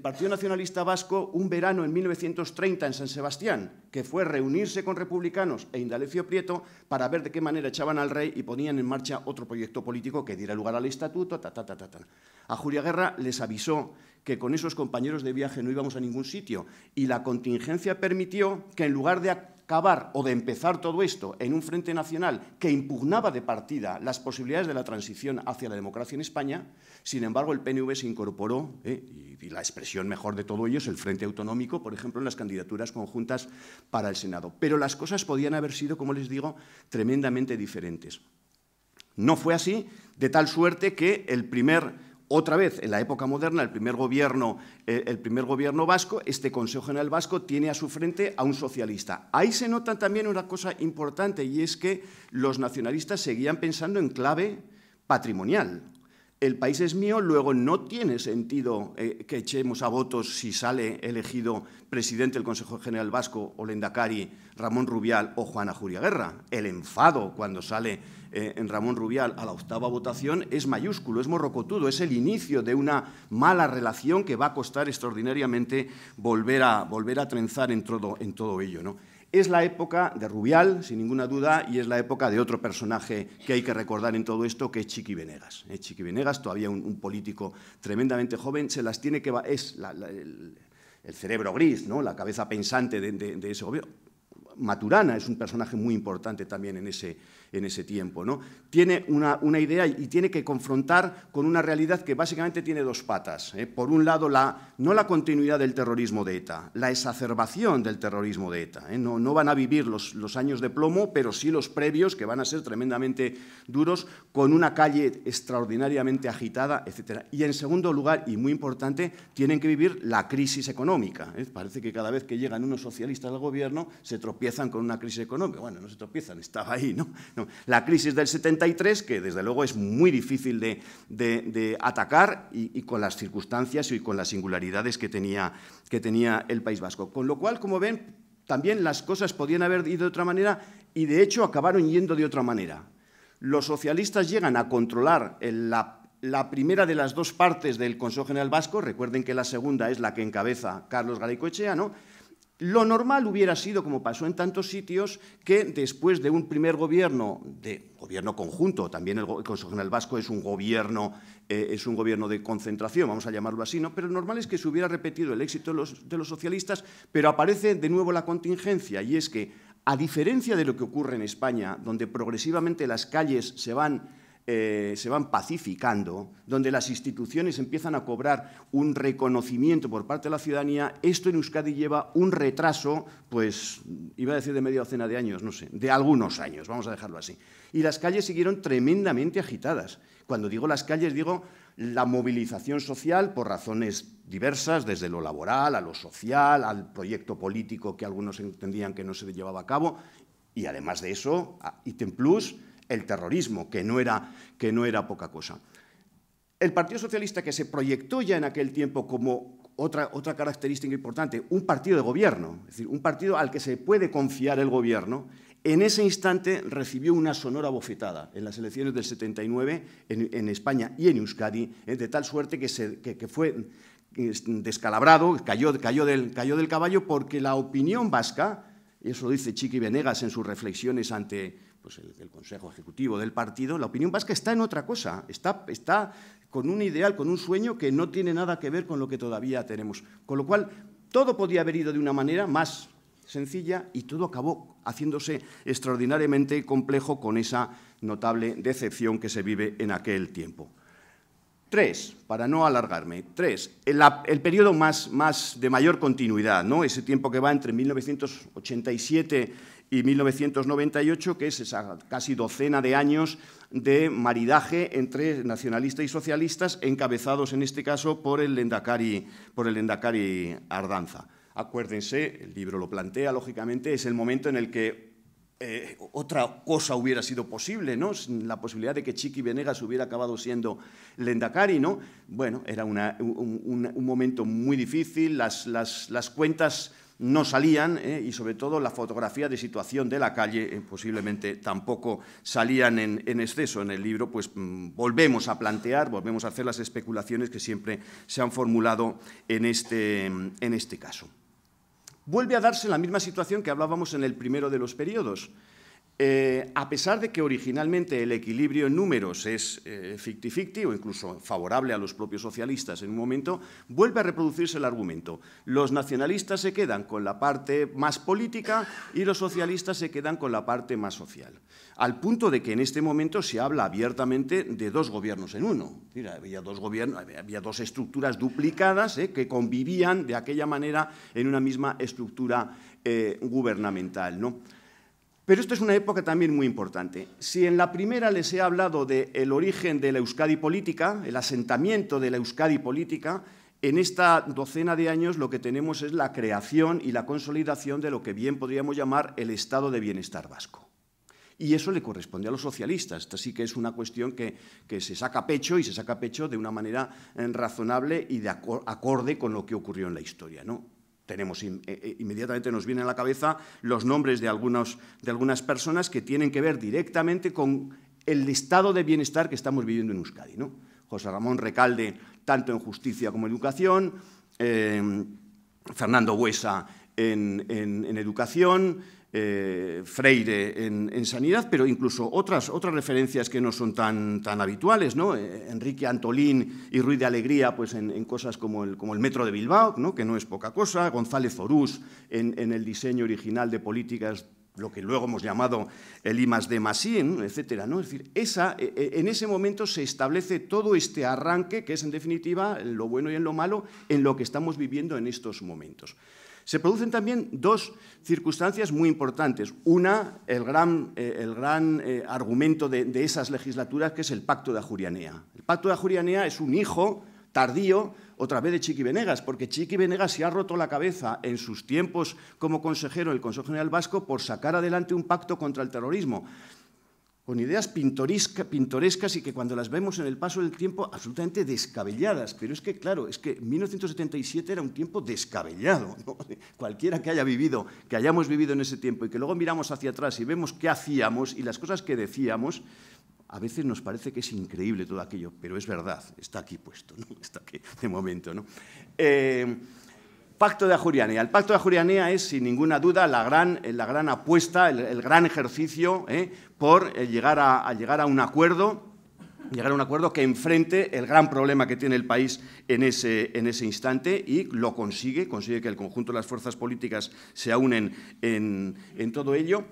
Speaker 3: Partido Nacionalista Vasco un verano en 1930 en San Sebastián, que fue reunirse con republicanos e Indalecio Prieto para ver de qué manera echaban al rey y ponían en marcha otro proyecto político que diera lugar al estatuto, ta, ta, ta, ta. A Julia Guerra les avisó que con esos compañeros de viaje no íbamos a ningún sitio y la contingencia permitió que en lugar de cavar o de empezar todo esto en un Frente Nacional que impugnaba de partida las posibilidades de la transición hacia la democracia en España, sin embargo el PNV se incorporó, ¿eh? y, y, la expresión mejor de todo ello es el Frente Autonómico, por ejemplo, en las candidaturas conjuntas para el Senado. Pero las cosas podían haber sido, como les digo, tremendamente diferentes. No fue así, de tal suerte que el primer otra vez, en la época moderna, el primer gobierno, eh, el primer gobierno vasco, este Consejo General Vasco tiene a su frente a un socialista. Ahí se nota también una cosa importante y es que los nacionalistas seguían pensando en clave patrimonial. El país es mío, luego no tiene sentido eh, que echemos a votos si sale elegido presidente del Consejo General Vasco, Lendakari, Ramón Rubial o Juana Juria Guerra. El enfado cuando sale eh, en Ramón Rubial a la octava votación es mayúsculo, es morrocotudo, es el inicio de una mala relación que va a costar extraordinariamente volver a, volver a trenzar en todo, ello. Es la época de Rubial, sin ninguna duda, y es la época de otro personaje que hay que recordar en todo esto, que es Chiqui Venegas. Eh, Chiqui Venegas, todavía un, político tremendamente joven, se las tiene que... es el, cerebro gris, ¿no? la cabeza pensante de, de ese gobierno. Maturana es un personaje muy importante también en ese, en ese tiempo. ¿no? Tiene una, idea y tiene que confrontar con una realidad que básicamente tiene dos patas. ¿eh? Por un lado, la, no la continuidad del terrorismo de ETA, la exacerbación del terrorismo de ETA. ¿eh? No, van a vivir los, años de plomo, pero sí los previos, que van a ser tremendamente duros, con una calle extraordinariamente agitada, etcétera. Y en segundo lugar, y muy importante, tienen que vivir la crisis económica. ¿eh? Parece que cada vez que llegan unos socialistas al gobierno se tropiezan con una crisis económica. Bueno, no se tropiezan, estaba ahí, ¿no? no la crisis del 73, que desde luego es muy difícil de, atacar y, con las circunstancias y con las singularidades que tenía, el País Vasco. Con lo cual, como ven, también las cosas podían haber ido de otra manera y de hecho acabaron yendo de otra manera. Los socialistas llegan a controlar la, primera de las dos partes del Consejo General Vasco, recuerden que la segunda es la que encabeza Carlos Garicoechea, ¿no? Lo normal hubiera sido, como pasó en tantos sitios, que después de un primer gobierno, de gobierno conjunto, también el, Consejo General Vasco es un gobierno, eh, es un gobierno de concentración, vamos a llamarlo así, ¿no? pero lo normal es que se hubiera repetido el éxito de los socialistas, pero aparece de nuevo la contingencia, y es que, a diferencia de lo que ocurre en España, donde progresivamente las calles se van eh, se van pacificando, donde las instituciones empiezan a cobrar un reconocimiento por parte de la ciudadanía, esto en Euskadi lleva un retraso, pues iba a decir de media docena de años, no sé, de algunos años, vamos a dejarlo así. Y las calles siguieron tremendamente agitadas. Cuando digo las calles, digo la movilización social por razones diversas, desde lo laboral a lo social, al proyecto político que algunos entendían que no se llevaba a cabo, y además de eso, ítem plus, el terrorismo, que no era, que no era poca cosa. El Partido Socialista, que se proyectó ya en aquel tiempo como otra, otra característica importante, un partido de gobierno, es decir, un partido al que se puede confiar el gobierno, en ese instante recibió una sonora bofetada en las elecciones del 79 en, en España y en Euskadi, eh, de tal suerte que, se, fue descalabrado, cayó, cayó, del, cayó del caballo porque la opinión vasca, y eso lo dice Chiqui Venegas en sus reflexiones ante, pues, el, Consejo Ejecutivo del partido, la opinión vasca está en otra cosa, está, con un ideal, con un sueño que no tiene nada que ver con lo que todavía tenemos. Con lo cual, todo podía haber ido de una manera más sencilla y todo acabó haciéndose extraordinariamente complejo con esa notable decepción que se vive en aquel tiempo. Tres, para no alargarme, tres, el, periodo más, de mayor continuidad, ¿no? ese tiempo que va entre 1987 y 1998, que es esa casi docena de años de maridaje entre nacionalistas y socialistas, encabezados en este caso por el Endacari, por el Ardanza. Acuérdense, el libro lo plantea, lógicamente, es el momento en el que eh, otra cosa hubiera sido posible, ¿no? La posibilidad de que Chiqui Venegas hubiera acabado siendo Lendakari, ¿no? Bueno, era un, momento muy difícil, las, las cuentas no salían eh, y sobre todo la fotografía de situación de la calle eh, posiblemente tampoco salían en, exceso en el libro, pues mm, volvemos a plantear, volvemos a hacer las especulaciones que siempre se han formulado en este, mm, en este caso. Vuelve a darse la misma situación que hablábamos en el primero de los periodos. Eh, a pesar de que originalmente el equilibrio en números es eh, ficti o incluso favorable a los propios socialistas en un momento, vuelve a reproducirse el argumento. Los nacionalistas se quedan con la parte más política y los socialistas se quedan con la parte más social. Al punto de que en este momento se habla abiertamente de dos gobiernos en uno. había, dos había dos estructuras duplicadas eh, que convivían de aquella manera en una misma estructura gubernamental. ¿no? Pero esto es una época también muy importante. Si en la primera les he hablado del origen de la Euskadi política, el asentamiento de la Euskadi política, en esta docena de años lo que tenemos es la creación y la consolidación de lo que bien podríamos llamar el estado de bienestar vasco. Y eso le corresponde a los socialistas. Esta sí que es una cuestión que, que se saca pecho y se saca pecho de una manera eh, razonable y de acorde con lo que ocurrió en la historia. ¿no? Tenemos eh, eh, inmediatamente nos vienen a la cabeza los nombres de, algunos, de algunas personas que tienen que ver directamente con el estado de bienestar que estamos viviendo en Euskadi. José Ramón Recalde, tanto en justicia como en educación, eh, Fernando Huesa en educación, eh, Freire en, sanidad, pero incluso otras, otras referencias que no son tan, tan habituales, ¿no? Eh, Enrique Antolín y Ruiz de Alegría, pues en, cosas como el, como el, Metro de Bilbao, ¿no? que no es poca cosa, González Orús en, el diseño original de políticas lo que luego hemos llamado el Imas de Masín, etcétera, ¿no? Es decir, esa, e, e, en ese momento se establece todo este arranque, que es en definitiva lo bueno y en lo malo, en lo que estamos viviendo en estos momentos. Se producen también dos circunstancias muy importantes. Una, el gran, eh, el gran eh, argumento de, esas legislaturas, que es el Pacto de Ajurianea. El Pacto de Ajurianea es un hijo tardío, otra vez de Chiqui Venegas, porque Chiqui Venegas se ha roto la cabeza en sus tiempos como consejero del Consejo General Vasco por sacar adelante un pacto contra el terrorismo con ideas pintorescas y que cuando las vemos en el paso del tiempo absolutamente descabelladas. Pero es que, claro, es que 1977 era un tiempo descabellado. Cualquiera que haya vivido, que hayamos vivido en ese tiempo y que luego miramos hacia atrás y vemos qué hacíamos y las cosas que decíamos, a veces nos parece que es increíble todo aquello, pero es verdad, está aquí puesto, ¿no? está aquí de momento. ¿no? Eh, Pacto de Ajurianía. El Pacto de Ajurianía es, sin ninguna duda, la gran, la gran apuesta, el, gran ejercicio eh, por eh, llegar a, llegar a un acuerdo llegar a un acuerdo que enfrente el gran problema que tiene el país en ese, en ese instante y lo consigue, consigue que el conjunto de las fuerzas políticas se unen en, en todo ello.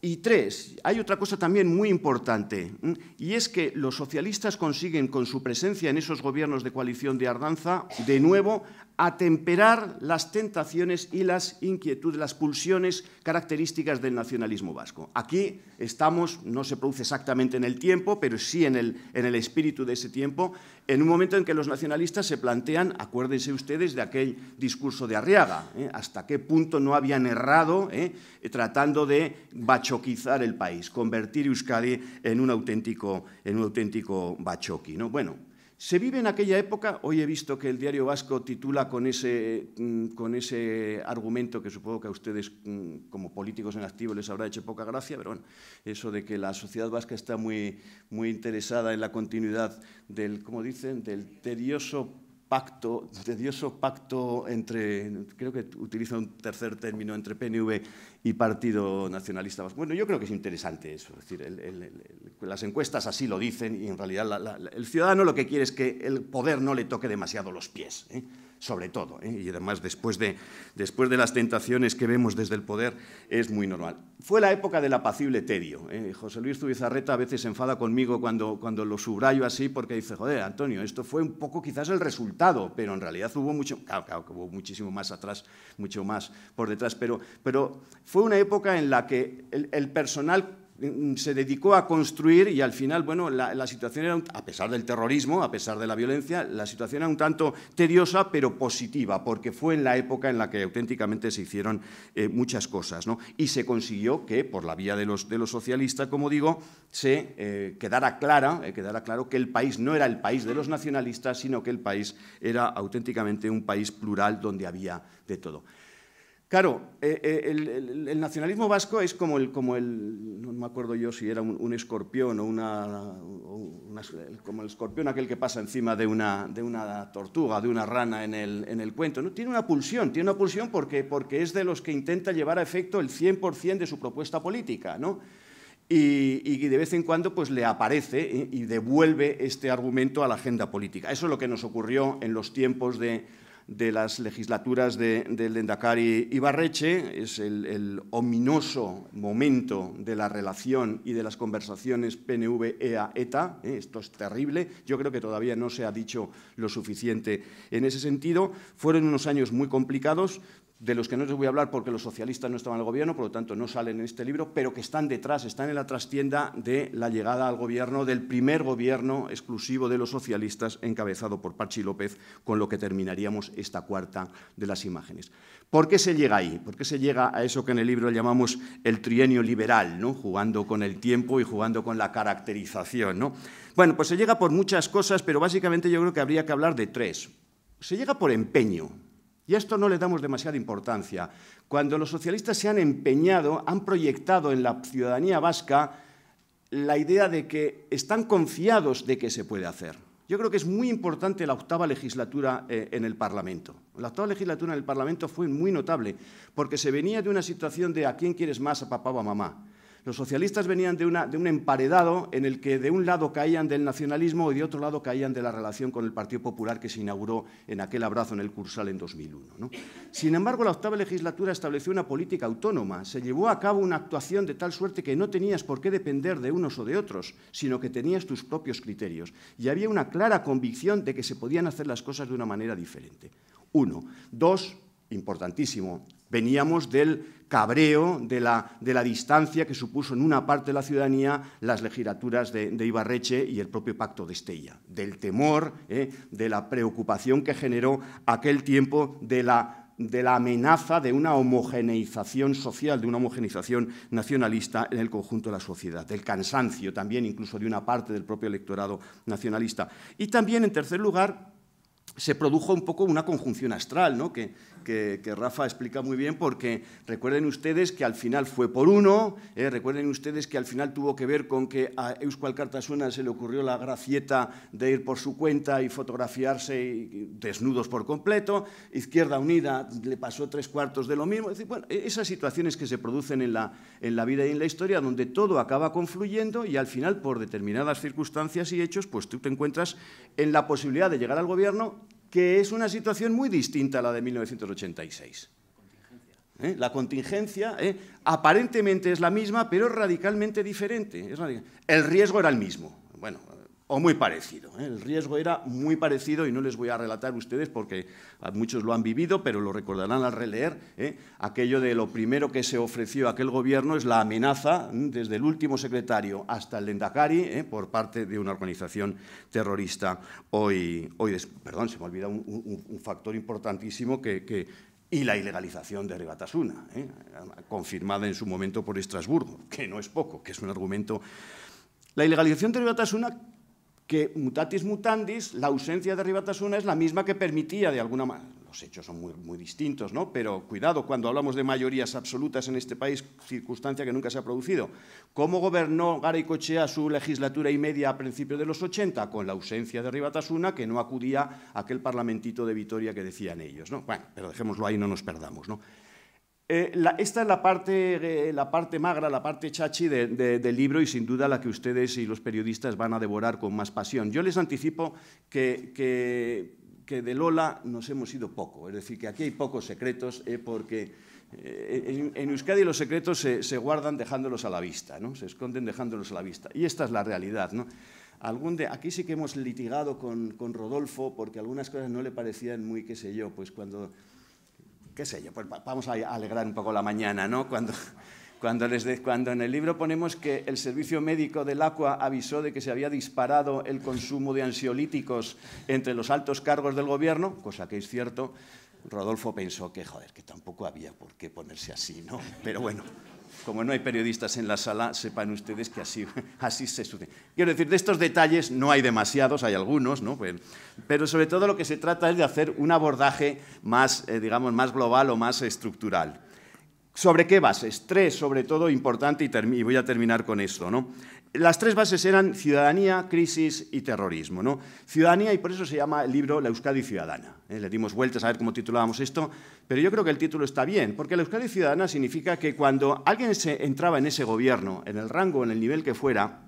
Speaker 3: Y tres, hay otra cosa también muy importante, y es que los socialistas consiguen con su presencia en esos gobiernos de coalición de Ardanza, de nuevo, ...a atemperar las tentaciones y las inquietudes, las pulsiones características del nacionalismo vasco. Aquí estamos, no se produce exactamente en el tiempo, pero sí en el, espíritu de ese tiempo, en un momento en que los nacionalistas se plantean, acuérdense ustedes de aquel discurso de Arriaga, ¿eh? hasta qué punto no habían errado ¿eh? tratando de bachoquizar el país, convertir Euskadi en un auténtico, en un auténtico bachoqui. ¿no? Bueno, se vive en aquella época, hoy he visto que el diario vasco titula con ese, mm, con ese argumento que supongo que a ustedes mm, como políticos en activo les habrá hecho poca gracia, pero bueno, eso de que la sociedad vasca está muy, muy interesada en la continuidad del, como dicen?, del tedioso pacto, tedioso pacto entre, creo que utiliza un tercer término, entre PNV y Partido Nacionalista Bueno, yo creo que es interesante eso. Es decir, las encuestas así lo dicen y en realidad el ciudadano lo que quiere es que el poder no le toque demasiado los pies. ¿eh? sobre todo, ¿eh? y además después de, después de las tentaciones que vemos desde el poder, es muy normal. Fue la época del apacible tedio. ¿eh? José Luis Zubizarreta a veces se enfada conmigo cuando, cuando lo subrayo así porque dice, joder, Antonio, esto fue un poco quizás el resultado, pero en realidad hubo mucho, claro, que hubo muchísimo más atrás, mucho más por detrás, pero, fue una época en la que el personal Mm, se dedicó a construir y al final, bueno, la, situación era, a pesar del terrorismo, a pesar de la violencia, la situación era un tanto tediosa, pero positiva, porque fue en la época en la que auténticamente se hicieron eh, muchas cosas, ¿no? Y se consiguió que, por la vía de los, socialistas, como digo, se eh, quedara, clara, eh, quedara claro que el país no era el país de los nacionalistas, sino que el país era auténticamente un país plural donde había de todo. Claro, eh, eh, el, nacionalismo vasco es como el, como el, no me acuerdo yo si era un, escorpión o una, como el escorpión aquel que pasa encima de una, de una tortuga, de una rana en el, en el cuento. ¿no? Tiene una pulsión, tiene una pulsión porque, porque es de los que intenta llevar a efecto el 100% de su propuesta política, ¿no? Y, de vez en cuando pues, le aparece y devuelve este argumento a la agenda política. Eso es lo que nos ocurrió en los tiempos de de las legislaturas de, del y Barreche, es el, ominoso momento de la relación y de las conversaciones PNV-EA-ETA. eta ¿eh? Esto es terrible, yo creo que todavía no se ha dicho lo suficiente en ese sentido. Fueron unos años muy complicados, de los que no les voy a hablar porque los socialistas no estaban en el gobierno, por lo tanto no salen en este libro, pero que están detrás, están en la trastienda de la llegada al gobierno del primer gobierno exclusivo de los socialistas encabezado por Pachi López, con lo que terminaríamos esta cuarta de las imágenes. ¿Por qué se llega ahí? ¿Por qué se llega a eso que en el libro llamamos el trienio liberal, ¿no? jugando con el tiempo y jugando con la caracterización? ¿no? Bueno, pues se llega por muchas cosas, pero básicamente yo creo que habría que hablar de tres. Se llega por empeño, y a esto no le damos demasiada importancia. Cuando los socialistas se han empeñado, han proyectado en la ciudadanía vasca la idea de que están confiados de que se puede hacer. Yo creo que es muy importante la octava legislatura eh, en el Parlamento. La octava legislatura en el Parlamento fue muy notable porque se venía de una situación de a quién quieres más, a papá o a mamá. Los socialistas venían de, un emparedado en el que de un lado caían del nacionalismo y de otro lado caían de la relación con el Partido Popular que se inauguró en aquel abrazo en el Cursal en 2001. Sin embargo, la octava legislatura estableció una política autónoma, se llevó a cabo una actuación de tal suerte que no tenías por qué depender de unos o de otros, sino que tenías tus propios criterios y había una clara convicción de que se podían hacer las cosas de una manera diferente. Uno. Dos, importantísimo, Veníamos del cabreo, de la, distancia que supuso en una parte de la ciudadanía las legislaturas de, Ibarreche y el propio pacto de Estella, del temor, eh, de la preocupación que generó aquel tiempo de la, de la amenaza de una homogeneización social, de una homogeneización nacionalista en el conjunto de la sociedad, del cansancio también incluso de una parte del propio electorado nacionalista. Y también, en tercer lugar, se produjo un poco una conjunción astral, ¿no? que, que, Rafa explica muy bien, porque recuerden ustedes que al final fue por uno, ¿eh? recuerden ustedes que al final tuvo que ver con que a Euskal cartasuena se le ocurrió la gracieta de ir por su cuenta y fotografiarse desnudos por completo, Izquierda Unida le pasó tres cuartos de lo mismo, decir, bueno, e-, esas situaciones que se producen en la, en la vida y en la historia, donde todo acaba confluyendo y al final, por determinadas circunstancias y hechos, pues tú te encuentras en la posibilidad de llegar al gobierno que es una situación muy distinta a la de 1986. ¿Eh? La contingencia ¿eh? aparentemente es la misma, pero radicalmente diferente. El riesgo era el mismo. Bueno, o muy parecido. ¿eh? El riesgo era muy parecido y no les voy a relatar a ustedes porque muchos lo han vivido, pero lo recordarán al releer. ¿eh? Aquello de lo primero que se ofreció a aquel gobierno es la amenaza, ¿eh? desde el último secretario hasta el Lendakari, por parte de una organización terrorista. Hoy, hoy perdón, se me olvida un, factor importantísimo que, y la ilegalización de Regatasuna, confirmada en su momento por Estrasburgo, que no es poco, que es un argumento. La ilegalización de Regatasuna que mutatis mutandis, la ausencia de ribatasuna es la misma que permitía de alguna manera, los hechos son muy, distintos, ¿no? pero cuidado cuando hablamos de mayorías absolutas en este país, circunstancia que nunca se ha producido. ¿Cómo gobernó Cochea su legislatura y media a principios de los 80? Con la ausencia de Ribatasuna, que no acudía a aquel parlamentito de Vitoria que decían ellos. ¿no? Bueno, pero dejémoslo ahí, no nos perdamos. ¿no? Eh, esta es la parte, eh, la parte magra, la parte chachi del libro y sin duda la que ustedes y los periodistas van a devorar con más pasión. Yo les anticipo que, de Lola nos hemos ido poco, es decir, que aquí hay pocos secretos eh, porque... En, Euskadi los secretos se, guardan dejándolos a la vista, ¿no? se esconden dejándolos a la vista. Y esta es la realidad. ¿no? Algún de, aquí sí que hemos litigado con, con Rodolfo porque algunas cosas no le parecían muy, qué sé yo, pues cuando qué sé yo, pues vamos a alegrar un poco la mañana, ¿no? Cuando, cuando, les cuando en el libro ponemos que el servicio médico del Aqua avisó de que se había disparado el consumo de ansiolíticos entre los altos cargos del gobierno, cosa que es cierto, Rodolfo pensó que, joder, que tampoco había por qué ponerse así, ¿no? Pero bueno como no hay periodistas en la sala, sepan ustedes que así, así se sucede. Quiero decir, de estos detalles no hay demasiados, hay algunos, pero sobre todo lo que se trata es de hacer un abordaje más, eh, digamos, más global o más estructural. ¿Sobre qué bases? Tres, sobre todo, importante, y, voy a terminar con esto, ¿no? Las tres bases eran ciudadanía, crisis y terrorismo. ¿no? Ciudadanía, y por eso se llama el libro La Euskadi Ciudadana. ¿eh? Le dimos vueltas a ver cómo titulábamos esto, pero yo creo que el título está bien, porque la Euskadi Ciudadana significa que cuando alguien se entraba en ese gobierno, en el rango, en el nivel que fuera,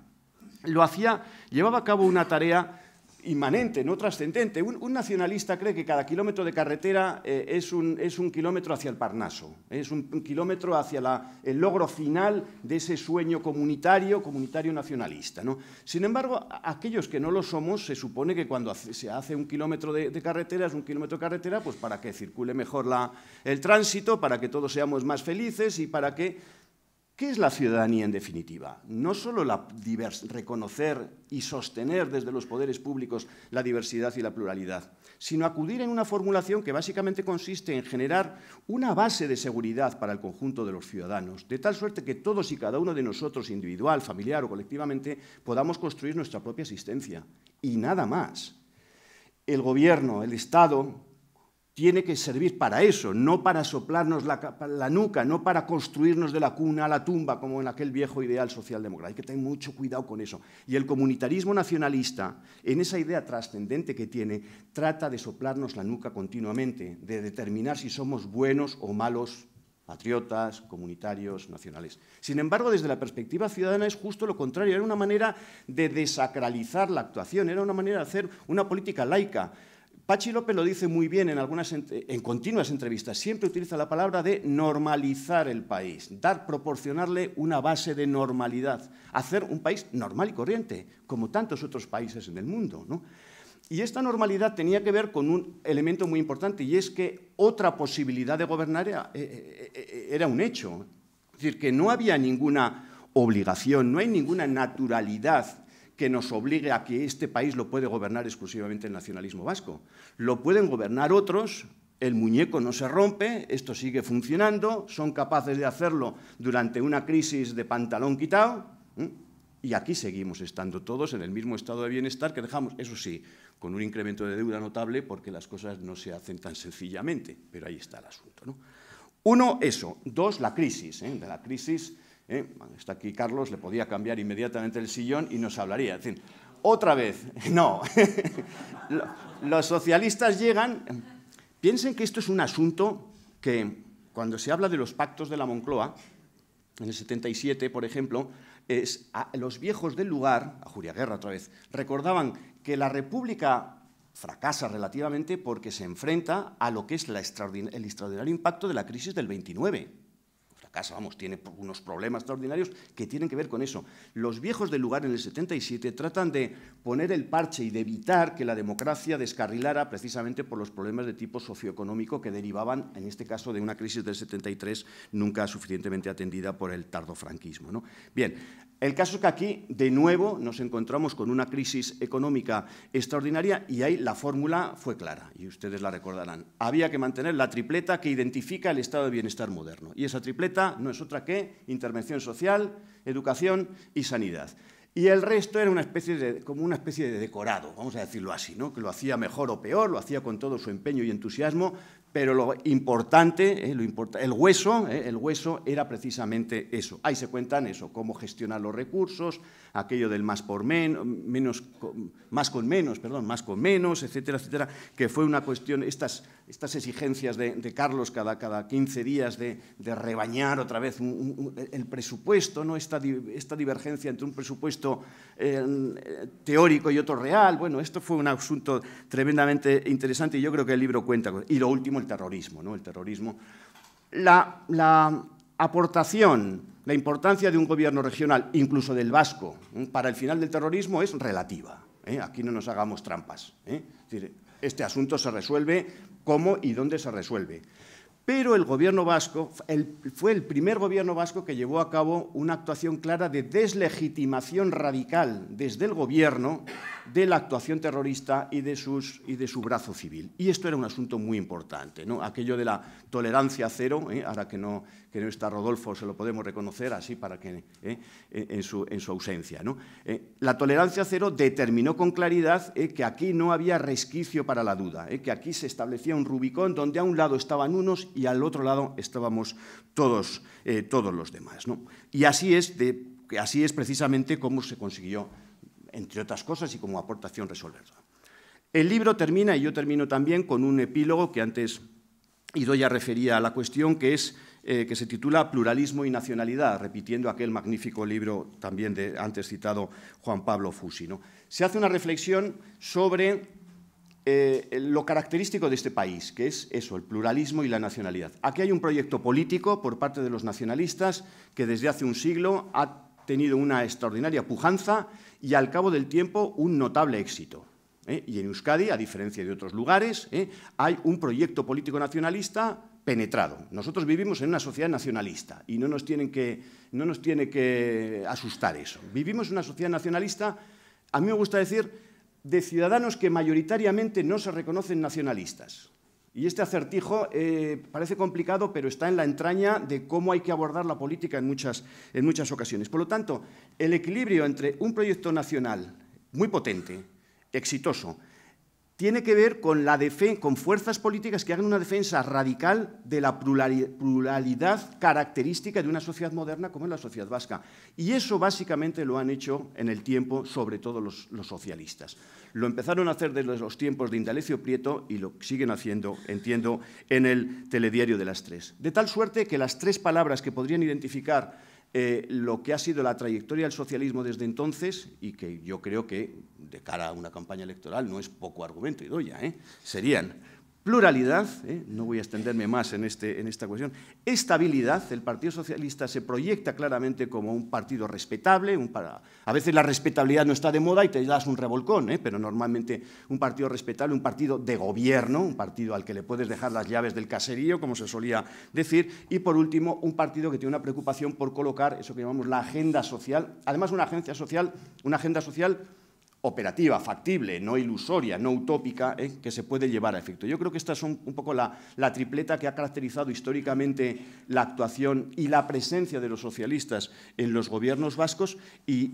Speaker 3: lo hacía, llevaba a cabo una tarea inmanente, no trascendente. Un, nacionalista cree que cada kilómetro de carretera eh, es, un, es, un, kilómetro hacia el Parnaso, es un, kilómetro hacia el logro final de ese sueño comunitario, comunitario nacionalista. Sin embargo, aquellos que no lo somos, se supone que cuando se hace un kilómetro de, carretera, es un kilómetro de carretera, pues para que circule mejor el tránsito, para que todos seamos más felices y para que ¿Qué es la ciudadanía en definitiva? No solo la reconocer y sostener desde los poderes públicos la diversidad y la pluralidad, sino acudir en una formulación que básicamente consiste en generar una base de seguridad para el conjunto de los ciudadanos, de tal suerte que todos y cada uno de nosotros, individual, familiar o colectivamente, podamos construir nuestra propia existencia. Y nada más. El Gobierno, el Estado, tiene que servir para eso, no para soplarnos la, nuca, no para construirnos de la cuna a la tumba, como en aquel viejo ideal socialdemócrata. Hay que tener mucho cuidado con eso. Y el comunitarismo nacionalista, en esa idea trascendente que tiene, trata de soplarnos la nuca continuamente, de determinar si somos buenos o malos patriotas, comunitarios, nacionales. Sin embargo, desde la perspectiva ciudadana es justo lo contrario, era una manera de desacralizar la actuación, era una manera de hacer una política laica, Pachi López lo dice muy bien en, algunas, en continuas entrevistas. Siempre utiliza la palabra de normalizar el país, dar, proporcionarle una base de normalidad, hacer un país normal y corriente, como tantos otros países en el mundo. Y esta normalidad tenía que ver con un elemento muy importante, y es que otra posibilidad de gobernar era, eh, eh, era un hecho. Es decir, que no había ninguna obligación, no hay ninguna naturalidad que nos obligue a que este país lo puede gobernar exclusivamente el nacionalismo vasco. Lo pueden gobernar otros, el muñeco no se rompe, esto sigue funcionando, son capaces de hacerlo durante una crisis de pantalón quitado y aquí seguimos estando todos en el mismo estado de bienestar que dejamos, eso sí, con un incremento de deuda notable porque las cosas no se hacen tan sencillamente, pero ahí está el asunto. Uno, eso. Dos, la crisis, ¿eh? de la crisis ¿eh? Está aquí Carlos, le podía cambiar inmediatamente el sillón y nos hablaría. otra vez, no. Los socialistas llegan, piensen que esto es un asunto que cuando se habla de los pactos de la Moncloa, en el 77, por ejemplo, es los viejos del lugar, a Juria Guerra otra vez, recordaban que la República fracasa relativamente porque se enfrenta a lo que es el extraordinario impacto de la crisis del 29 casa, vamos, tiene unos problemas extraordinarios que tienen que ver con eso. Los viejos del lugar en el 77 tratan de poner el parche y de evitar que la democracia descarrilara precisamente por los problemas de tipo socioeconómico que derivaban, en este caso, de una crisis del 73 nunca suficientemente atendida por el tardofranquismo. ¿no? Bien, el caso es que aquí, de nuevo, nos encontramos con una crisis económica extraordinaria y ahí la fórmula fue clara, y ustedes la recordarán. Había que mantener la tripleta que identifica el estado de bienestar moderno. Y esa tripleta no es otra que intervención social, educación y sanidad. Y el resto era una especie de, como una especie de decorado, vamos a decirlo así, ¿no? que lo hacía mejor o peor, lo hacía con todo su empeño y entusiasmo, pero lo importante, eh, lo el hueso, eh, el hueso era precisamente eso. Ahí se cuentan eso, cómo gestionar los recursos, aquello del más por menos, con, más con menos, perdón, más con menos, etcétera, etcétera, que fue una cuestión, estas, estas exigencias de, Carlos cada, cada 15 días de, rebañar otra vez el presupuesto, ¿no? esta, esta divergencia entre un presupuesto eh, teórico y otro real. Bueno, esto fue un asunto tremendamente interesante y yo creo que el libro cuenta. Y lo último el terrorismo. ¿no? El terrorismo. La, aportación, la importancia de un gobierno regional, incluso del vasco, ¿eh? para el final del terrorismo es relativa. ¿eh? Aquí no nos hagamos trampas. ¿eh? este asunto se resuelve cómo y dónde se resuelve. Pero el gobierno vasco fue el primer gobierno vasco que llevó a cabo una actuación clara de deslegitimación radical desde el gobierno de la actuación terrorista y de, su brazo civil. Y esto era un asunto muy importante, ¿no? aquello de la tolerancia cero, ¿eh? ahora que no, que no está Rodolfo se lo podemos reconocer así para que, ¿eh? Eh, en, su, ausencia. ¿no? la tolerancia cero determinó con claridad que aquí no había resquicio para la duda, que aquí se establecía un Rubicón donde a un lado estaban unos y al otro lado estábamos todos, todos los demás. Y así es, de, así es precisamente cómo se consiguió entre otras cosas, y como aportación resolverla. El libro termina, y yo termino también, con un epílogo que antes ya refería a la cuestión, que, es, eh, que se titula Pluralismo y Nacionalidad, repitiendo aquel magnífico libro también de antes citado Juan Pablo Fusi. Se hace una reflexión sobre eh, lo característico de este país, que es eso, el pluralismo y la nacionalidad. Aquí hay un proyecto político por parte de los nacionalistas que desde hace un siglo ha tenido una extraordinaria pujanza y al cabo del tiempo un notable éxito. ¿eh? Y en Euskadi, a diferencia de otros lugares, ¿eh? hay un proyecto político nacionalista penetrado. Nosotros vivimos en una sociedad nacionalista y no nos, no nos tiene que asustar eso. Vivimos en una sociedad nacionalista, a mí me gusta decir, de ciudadanos que mayoritariamente no se reconocen nacionalistas. Y este acertijo eh, parece complicado, pero está en la entraña de cómo hay que abordar la política en muchas, en muchas ocasiones. Por lo tanto, el equilibrio entre un proyecto nacional muy potente, exitoso, tiene que ver con, fuerzas políticas que hagan una defensa radical de la pluralidad característica de una sociedad moderna como es la sociedad vasca. Y eso básicamente lo han hecho en el tiempo, sobre todo los socialistas. Lo empezaron a hacer desde los tiempos de Indalecio Prieto y lo siguen haciendo, entiendo, en el telediario de las tres. De tal suerte que las tres palabras que podrían identificar eh, lo que ha sido la trayectoria del socialismo desde entonces y que yo creo que de cara a una campaña electoral no es poco argumento, y doya, ¿eh? serían pluralidad, ¿eh? no voy a extenderme más en, este, en esta cuestión, estabilidad, el Partido Socialista se proyecta claramente como un partido respetable, un para, a veces la respetabilidad no está de moda y te das un revolcón, ¿eh? pero normalmente un partido respetable, un partido de gobierno, un partido al que le puedes dejar las llaves del caserío, como se solía decir, y por último un partido que tiene una preocupación por colocar eso que llamamos la agenda social, además una agencia social, una agenda social operativa, factible, no ilusoria, no utópica, ¿eh? que se puede llevar a efecto. Yo creo que esta es un, poco la, tripleta que ha caracterizado históricamente la actuación y la presencia de los socialistas en los gobiernos vascos y,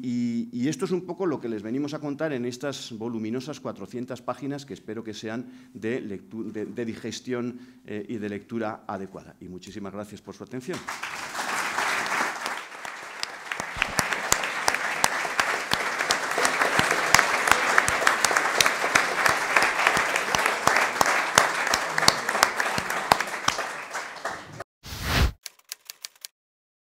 Speaker 3: esto es un poco lo que les venimos a contar en estas voluminosas 400 páginas que espero que sean de, digestión eh, y de lectura adecuada. Y muchísimas gracias por su atención.